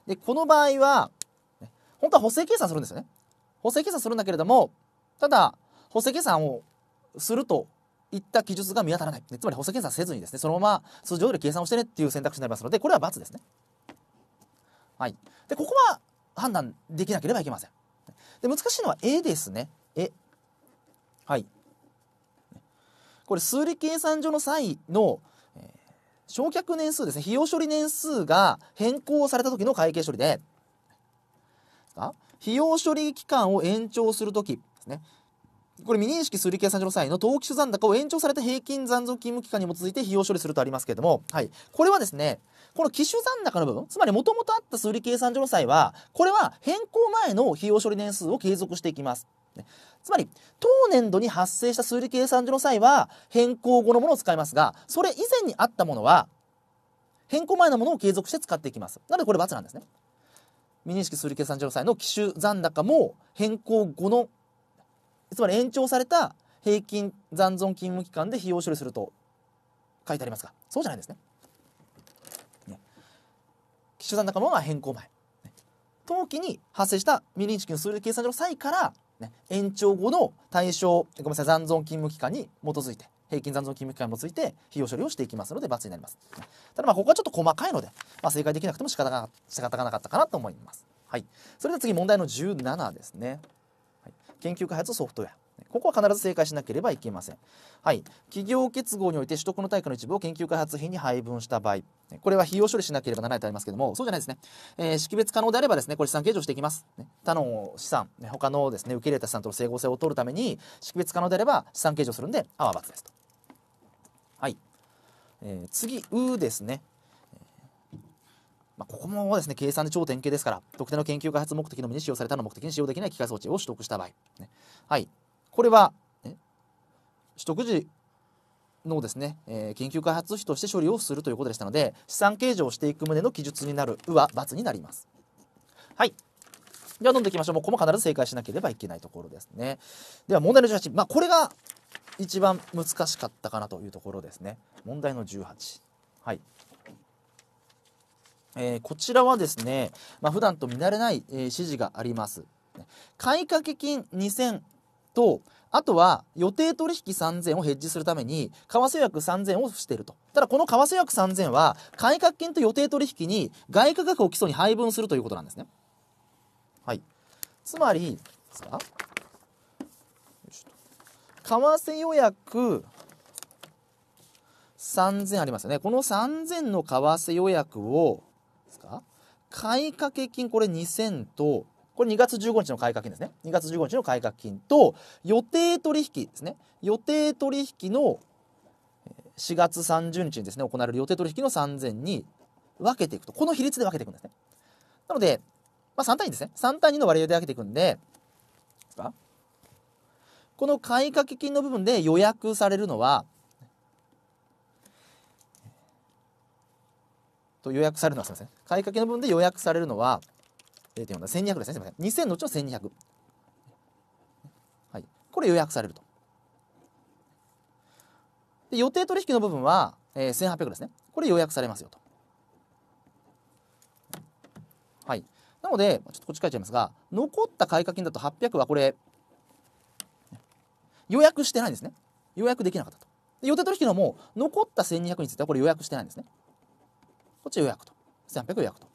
[SPEAKER 1] で、この場合は、本当は補正計算するんですよね。補正計算するんだけれども、ただ、補正計算をするといった記述が見当たらない、つまり補正検査せずにですねそのまま通常より計算をしてねっていう選択肢になりますのでこれは×ですね。はい、でここは判断できなければいけません。で難しいのは A ですね。絵はいこれ数理計算上の際の、えー、焼却年数ですね費用処理年数が変更された時の会計処理で費用処理期間を延長する時ですねこれ未認識数理計算上の際の登記手残高を延長された平均残存勤務期間に基づいて費用処理するとありますけれども、はい、これはですねこの機種残高の部分つまりもともとあった数理計算上の際はこれは変更前の費用処理年数を継続していきます。つまり当年度に発生した数理計算上の際は変更後のものを使いますがそれ以前にあったものは変更前のものを継続して使っていきますなのでこれ×なんですね未認識数理計算上の際の機種残高も変更後のつまり延長された平均残存勤務期間で費用処理すると書いてありますがそうじゃないんですね。ね基礎残高が変更前、ね、当期に発生した未認識の数理計算上の際から、ね、延長後の対象ごめんなさい残存勤務期間に基づいて平均残存勤務期間もついて費用処理をしていきますので×になります。ただまあここはちょっと細かいので、まあ、正解できなくても仕方が仕方がなかったかなと思います。はい、それでは次問題の17ですね。研究開発ソフトウェアここは必ず正解しなければいけません。はい。企業結合において取得の対価の一部を研究開発費に配分した場合、これは費用処理しなければならないとありますけども、そうじゃないですね。えー、識別可能であればですね、これ資産計上していきます。ね、他の資産、他のですね、受け入れた資産との整合性を取るために、識別可能であれば資産計上するんで、あわばつですと。はい。えー、次、うですね。まあ、ここもですね計算で超典型ですから特定の研究開発目的のみに使用されたの目的に使用できない機械装置を取得した場合、ね、はいこれは、ね、取得時のですね、えー、研究開発費として処理をするということでしたので資産計上していく旨の記述になる「う」は×になります。はいでは飲んでいきましょう。もうここも必ず正解しなければいけないところですね。では問題の18。まあこれが一番難しかったかなというところですね。問題の18。はい。えー、こちらはですね、まあ、普段と見慣れない、えー、指示があります。買掛金2000と、あとは予定取引3000をヘッジするために、為替約3000をしていると。ただこの為替約3000は、買掛金と予定取引に外貨額を基礎に配分するということなんですね。はい。つまり、ですか為替予約3000ありますよね。この3000の為替予約を買掛金これ2000と、これ2月15日の買掛金ですね。2月15日の買掛金と、予定取引ですね。予定取引の4月30日にですね、行われる予定取引の3000に分けていくと。この比率で分けていくんですね。なので、まあ、3対2ですね。3対2の割合で分けていくんで、この買掛金の部分で予約されるのは、と予約されるのはすみません買いかけの分で予約されるのは0.4だ1200ですねすみません2000のうちの1200はいこれ予約されるとで予定取引の部分は、えー、1800ですねこれ予約されますよとはいなのでちょっとこっち書いちゃいますが残った買掛金だと800はこれ予約してないんですね予約できなかったと予定取引のも残った1200についてはこれ予約してないんですねこっち予約と。1300予約と。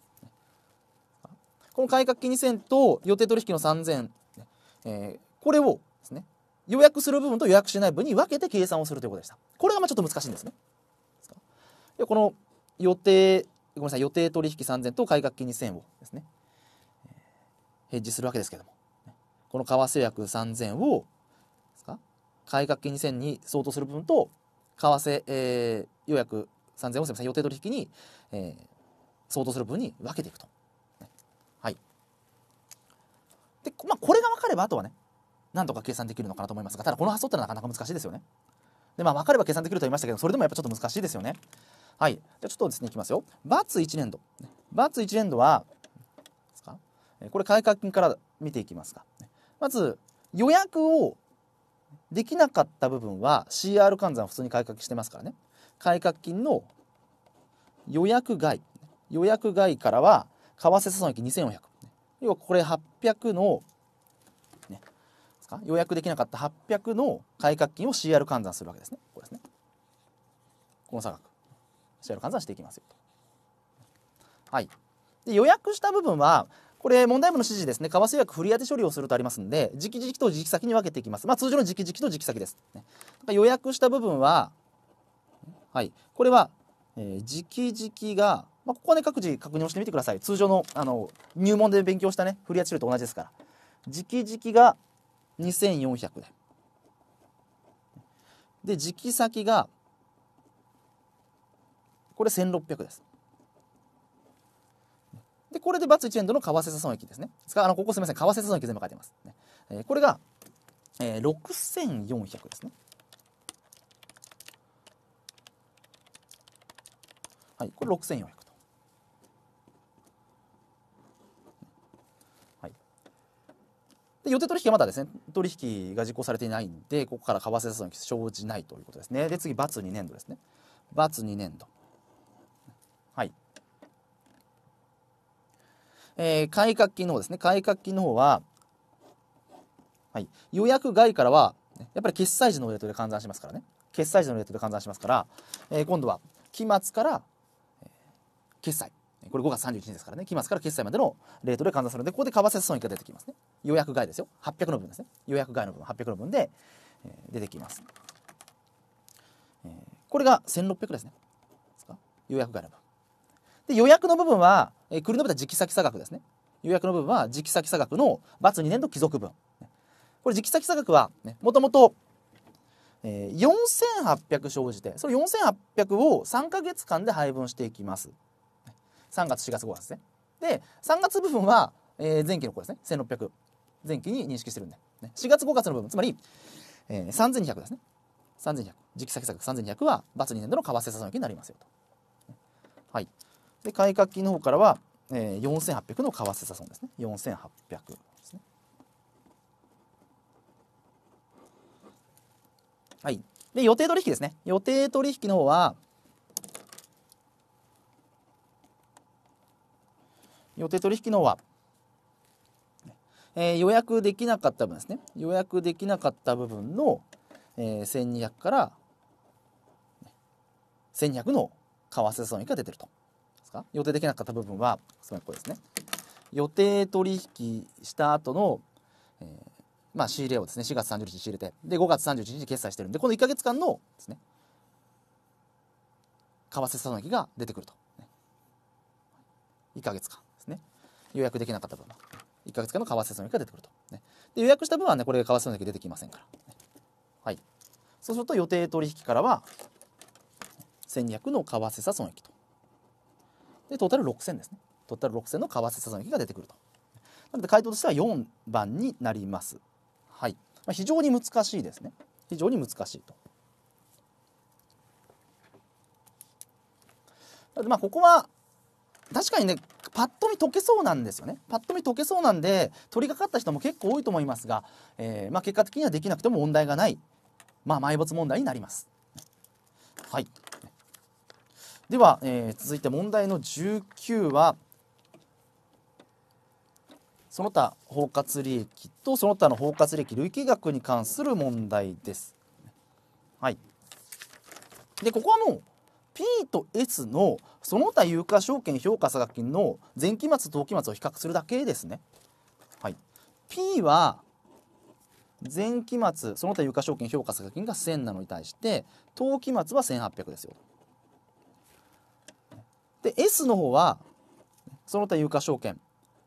[SPEAKER 1] この改革金2000と予定取引の3000、えー、これをですね、予約する部分と予約しない部分に分けて計算をするということでした。これがまあちょっと難しいんですね。でこの予定、ごめんなさい、予定取引3000と改革金2000をですね、ヘッジするわけですけども、この為替予約3000を、改革金2000に相当する部分と、為替、えー、予約3000を予定取引にえー、相当する分に分けていくと。はい。で、まあ、これが分かれば、あとはね、なんとか計算できるのかなと思いますが、ただこの発想ってのはなかなか難しいですよね。で、まあ、分かれば計算できると言いましたけど、それでもやっぱちょっと難しいですよね。はい。じゃちょっとですね、いきますよ。×1 年度。×1 年度は、ですかこれ、改革金から見ていきますが、まず、予約をできなかった部分は CR 換算普通に改革してますからね。改革金の予約外予約外からは為替差損益2400要はこれ800の、ね、予約できなかった800の改革金を CR 換算するわけですねこれですねこの差額 CR 換算していきますよはいで予約した部分はこれ問題文の指示ですね為替予約振り当て処理をするとありますんで時期時期と時期先に分けていきますまあ通常の時期時期と時期先です、ね、予約した部分ははいこれはえー、直々が、まあ、ここはね、各自確認をしてみてください。通常の、あの、入門で勉強したね、フリアチルと同じですから。直々が2400で。で、直先が、これ1600です。で、これでバツ1エンドの為替損益ですね。ですから、あの、ここすみません。為替損益全部書いてます。ね、えー、これが、えー、6400ですね。はい、これ6400と、はい、で予定取引はまだですね取引が実行されていないんでここから為替差損益生じないということですねで次 ×2 年度ですね ×2 年度はいえー、改革金の方ですね改革金の方は、はい、予約外からはやっぱり決済時のレートで換算しますからね決済時のレートで換算しますから、えー、今度は期末から決済これ5月31日ですからね期末から決済までのレートで換算するのでここで為替損益が出てきますね予約外ですよ800の分ですね予約外の分800の分で、えー、出てきます、えー、これが1600ですね予約外の分で予約の部分は、えー、繰り延べた時期先差額ですね予約の部分は時期先差額の ×2 年度帰属分これ時期先差額はもともと4800生じてその4800を3か月間で配分していきます3月4月5月ねで3月部分は、えー、前期の子ですね1600前期に認識してるんで、ね、4月5月の部分つまり、えー、3200ですね3200時期先策3200はバツ2年度の為替差損益になりますよと、はいで改革金の方からは、えー、4800の為替差損ですね4800ですねはいで予定取引ですね予定取引の方は予定取引のは、えー、予約できなかった分ですね予約できなかった部分の、えー、1200から1200の為替損益が出てると予定できなかった部分はこですね予定取引した後の、えー、まあ仕入れをですね4月30日仕入れてで5月31日決済してるんでこの1か月間のですね為替損益が出てくると、1か月間予約できなかった分は。1ヶ月間の為替損益が出てくると、ね、で予約した分はねこれ為替損益出てきませんから、はいそうすると予定取引からは1200の為替差損益とでトータル6000ですねトータル6000の為替差損益が出てくるとなので回答としては4番になりますはい、まあ、非常に難しいですね非常に難しいとまあ、ここは確かにねパッと見解けそうなんですよねパッと見解けそうなんで取り掛かった人も結構多いと思いますが、えー、まあ、結果的にはできなくても問題がない、まあ、埋没問題になります。はいでは、えー、続いて問題の19はその他包括利益とその他の包括利益累計額に関する問題です。はい、でここはもう P と S のその他有価証券評価差額金の前期末当期末を比較するだけですね。はい、P は前期末その他有価証券評価差額金が1000なのに対して当期末は1800ですよ。で S の方はその他有価証券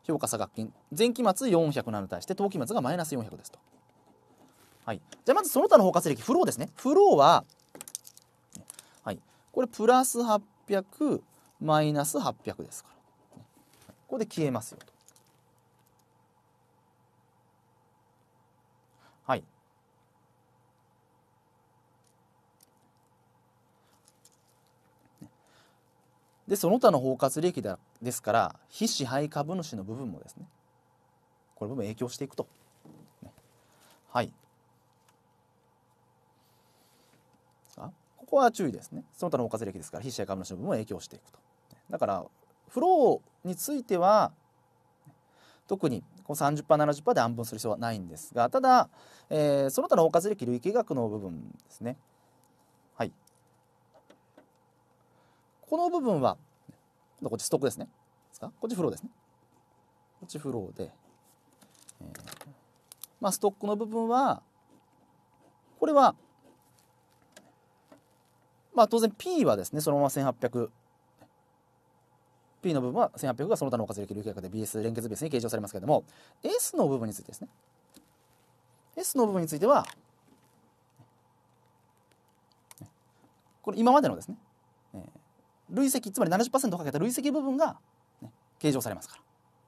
[SPEAKER 1] 評価差額金前期末400なのに対して当期末がマイナス400ですと。はい、じゃあまずその他の包括歴フローですね。フローは、はい、これプラス800マイナス800ですから。ここで消えますよと。はい。で、その他の包括利益だですから、非支配株主の部分もですね、これも影響していくと。はい。ここは注意ですね。その他の包括利益ですから、非支配株主の部分も影響していくと。だからフローについては特にこの 30%70% で安分する必要はないんですがただ、えー、その他の包括歴累計額の部分ですねはいこの部分はこっちストックですねこっちフローですねこっちフローで、えー、まあ、ストックの部分はこれはまあ当然 P はですねそのまま1800 P の部分は1800がその他のず力流計画で BS 連結 BS に計上されますけれども S の部分についてですね S の部分についてはこれ今までのですね、えー、累積つまり70%かけた累積部分が、ね、計上されますか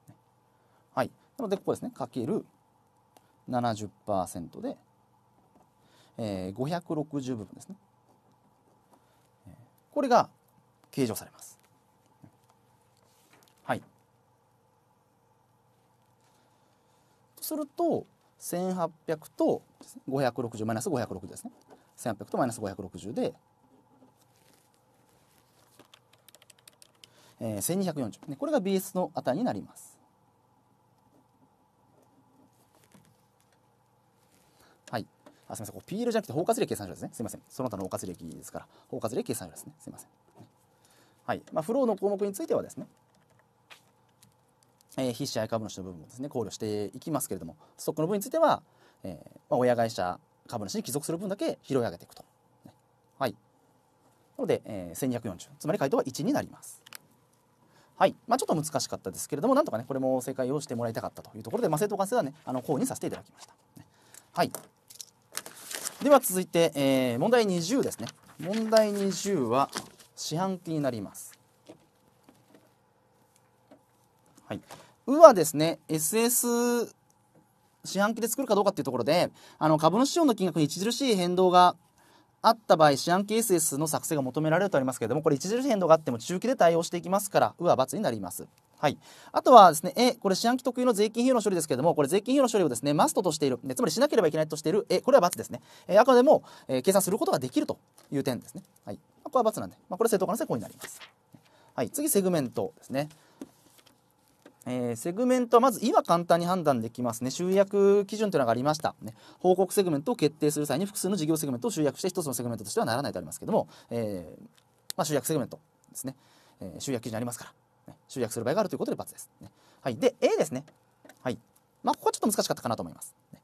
[SPEAKER 1] ら、ね、はいなのでここですねかける70%で、えー、560部分ですねこれが計上されますすると1800と560マイナス560ですね1800とマイナス560で、えー、1240、ね、これが BS の値になります。はい。あ、すみません。こ PL じゃなくて包括例計算書ですね。すみません。その他の包括歴ですから、包括例計算書ですね。すみません。はい。まあ、フローの項目についてはですね、えー、必死配株主の部分もですね考慮していきますけれどもストックの分については、えーまあ、親会社株主に帰属する分だけ拾い上げていくと。ね、はいなので、えー、1240つまり回答は1になります。はい、まあ、ちょっと難しかったですけれどもなんとかねこれも正解をしてもらいたかったというところで、まあ、正当化性はねあの項にさせていただきました。ね、はいでは続いて、えー、問題20ですね。問題20は四半期になります。はい、うはですね SS 四半期で作るかどうかっていうところであの株主資本の金額に著しい変動があった場合四半期 SS の作成が求められるとありますけれどもこれ著しい変動があっても中期で対応していきますからうは×になります。はい、あとはですね、え、これ、四半期特有の税金費用の処理ですけれども、これ、税金費用の処理をですね、マストとしている、つまりしなければいけないとしている、え、これは×ですね。え、あくまでも、え計算することができるという点ですね。はい。これは×なんで、まあ、これ正当化のこうになります。はい、次、セグメントですね。えー、セグメントはまず今簡単に判断できますね集約基準というのがありました、ね、報告セグメントを決定する際に複数の事業セグメントを集約して1つのセグメントとしてはならないとありますけども、えー、まあ、集約セグメントですね、えー、集約基準ありますから、ね、集約する場合があるということで×です、ね、はい、で A ですね、はいまあ、ここはちょっと難しかったかなと思います、ね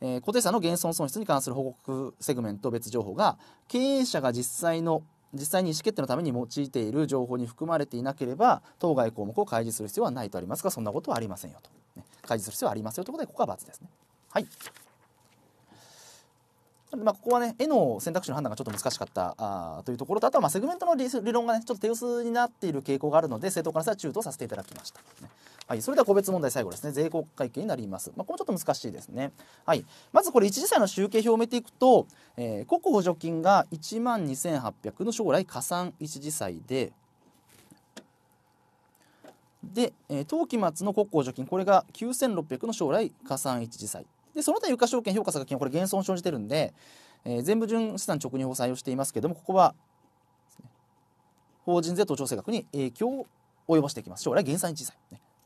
[SPEAKER 1] えー、固定者の減損損失に関する報告セグメント別情報が経営者が実際の実際に意思決定のために用いている情報に含まれていなければ当該項目を開示する必要はないとありますがそんなことはありませんよと、ね、開示する必要はありますよということでここは×ですね。はいまあ、ここはね、絵の選択肢の判断がちょっと難しかったあというところと、あとはまあセグメントの理論がね、ちょっと手薄になっている傾向があるので、政党からさ中途させていただきました、はい、それでは個別問題最後ですね、税国会計になります。まあ、これちょっと難しいですね。はい、まずこれ、一次債の集計表を埋めていくと、えー、国補助金が1万2800の将来加算一次債で、で、えー、当期末の国庫補助金、これが9600の将来加算一次債。でその他有価証券評価差額金はこれ減損生じてるんで、えー、全部純資産直入法を採用していますけどもここは、ね、法人税と調整額に影響を及ぼしていきます将来減産一時債、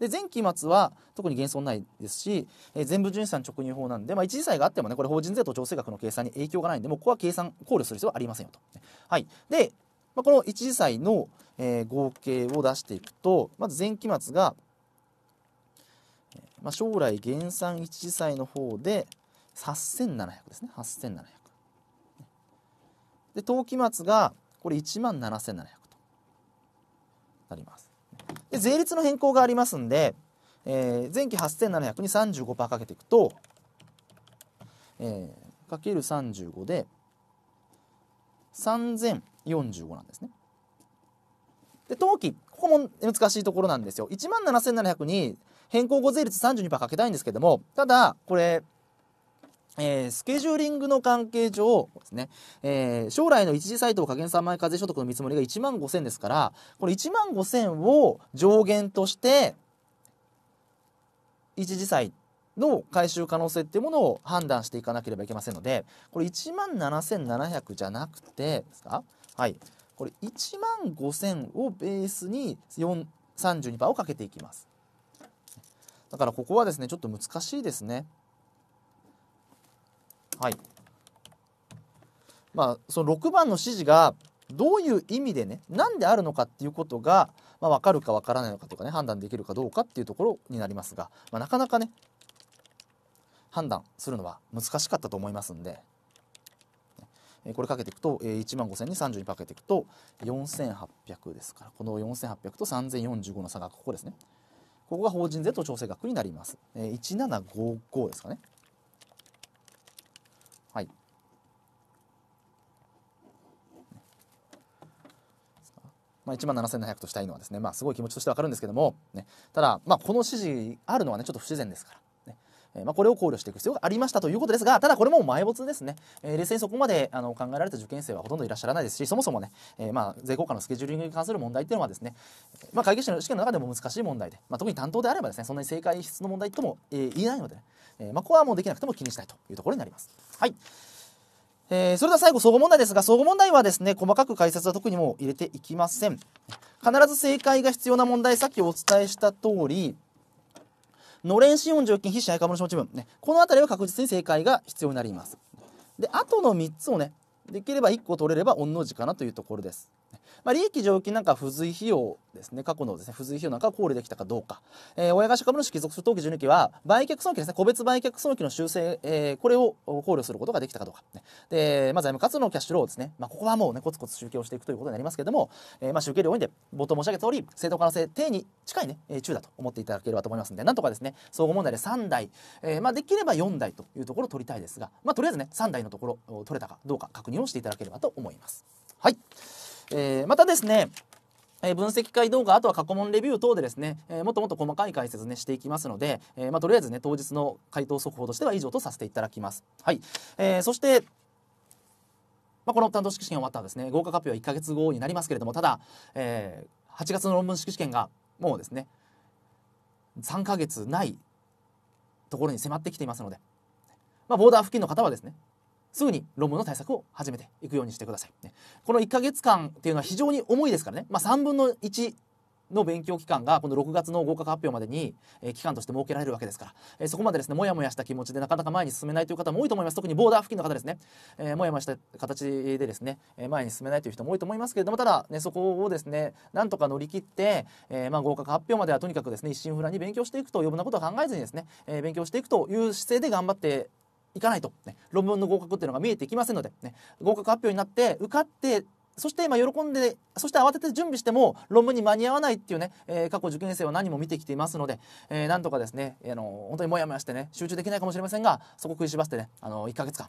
[SPEAKER 1] で前期末は特に減損ないですし、えー、全部純資産直入法なんで、まあ、一時債があってもねこれ法人税と調整額の計算に影響がないんでもうここは計算考慮する必要はありませんよと、ね、はいで、まあ、この一時債の、えー、合計を出していくとまず前期末がまあ、将来減産一次債の方で8700ですね8700で当期末がこれ1万7700となりますで税率の変更がありますんで、えー、前期8700に35%かけていくと、えー、かける35で3045なんですねで当期ここも難しいところなんですよ1万7700に変更後税率32%かけたいんですけどもただこれえー、スケジューリングの関係上ですね、えー、将来の一時債等加減3万円課税所得の見積もりが1万5000ですから、これ1万5000を上限として、一時債の回収可能性っていうものを判断していかなければいけませんので、これ1万7700じゃなくて、ですかはい。これ1万5000をベースに32%をかけていきます。だからここはですねちょっと難しいですねはいまあその6番の指示がどういう意味でね何であるのかっていうことが、まあ、分かるか分からないのかとかね判断できるかどうかっていうところになりますが、まあ、なかなかね判断するのは難しかったと思いますんでこれかけていくと1万5000に32かけていくと4800ですからこの4800と3045の差がここですねここが法人税と調整額になります。えー、1755ですかね。はい。まあ、1万7700としたいのはですね、まあ、すごい気持ちとしてわかるんですけども、ね、ただ、まあ、この指示あるのはね、ちょっと不自然ですから。えまあ、これを考慮していく必要がありましたということですがただこれも埋没ですね、え冷静にそこまであの考えられた受験生はほとんどいらっしゃらないですしそもそもね、えまあ、税効果のスケジューリングに関する問題っていうのはですね、まあ、会計士の試験の中でも難しい問題で、まあ、特に担当であればですねそんなに正解必須の問題とも、え言えないので、ね、えまあ、ここはもうできなくても気にしたいというところになります。はいえー、それでは最後、総合問題ですが、総合問題はですね、細かく解説は特にもう入れていきません。必ず正解が必要な問題、さっきお伝えした通り、のれん子音上金、非支配株主持ち分、ね、この辺りは確実に正解が必要になります。で、あとの3つをね、できれば1個取れれば御の字かなというところです。ね、まあ、利益剰余金なんか付随費用ですね、過去のですね、付随費用なんかを考慮できたかどうか。えー、親会社株主帰属する登記純利益は、売却損益ですね、個別売却損益の修正、えー、これを考慮することができたかどうか、ね。で、まあ、財務活動のキャッシュローですね、まあ、ここはもうね、コツコツ集計をしていくということになりますけれども、えー、まあ、集計量多いんで、冒頭申し上げた通り、正当可能性、定に近いね、え中だと思っていただければと思いますので、なんとかですね、総合問題で3台、えー、まあ、できれば4台というところを取りたいですが、まあ、とりあえずね、3台のところ、取れたかどうか確認をしていただければと思います。はい。えー、またですねえ分析会動画あとは過去問レビュー等でですね、えー、もっともっと細かい解説ねしていきますので、えー、まあ、とりあえずね当日の回答速報としては以上とさせていただきます。はい、えー、そしてまあ、この担当式試験終わったらですね合格発表は1か月後になりますけれどもただ、え8月の論文式試験がもうですね3か月ないところに迫ってきていますので、まあ、ボーダー付近の方はですねすぐに論文の対策を始めていくようにしてください。ね、この1ヶ月間っていうのは非常に重いですからね、まあ、3分の1の勉強期間がこの6月の合格発表までに、えー、期間として設けられるわけですから、えー、そこまでですねもやもやした気持ちでなかなか前に進めないという方も多いと思います特にボーダー付近の方ですね、えー、もやもやした形でですね、え前に進めないという人も多いと思いますけれどもただ、ね、そこをですねなんとか乗り切って、えまあ、合格発表まではとにかくですね一心不乱に勉強していくと余分なことを考えずにですね、え勉強していくという姿勢で頑張っていかないと、ね、論文の合格っていうのが見えてきませんので、ね、合格発表になって受かってそして今喜んでそして慌てて準備しても論文に間に合わないっていうね、えー、過去受験生は何も見てきていますので、えー、なんとかですね、えー、あの本当にモヤモヤしてね集中できないかもしれませんがそこ食いしばってねあの1ヶ月間、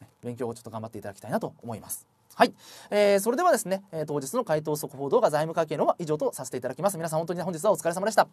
[SPEAKER 1] ね、勉強をちょっと頑張っていただきたいなと思います。はい、えー、それではですね、えー、当日の回答速報動画財務会計のは以上とさせていただきます皆さん本当に本日はお疲れ様でした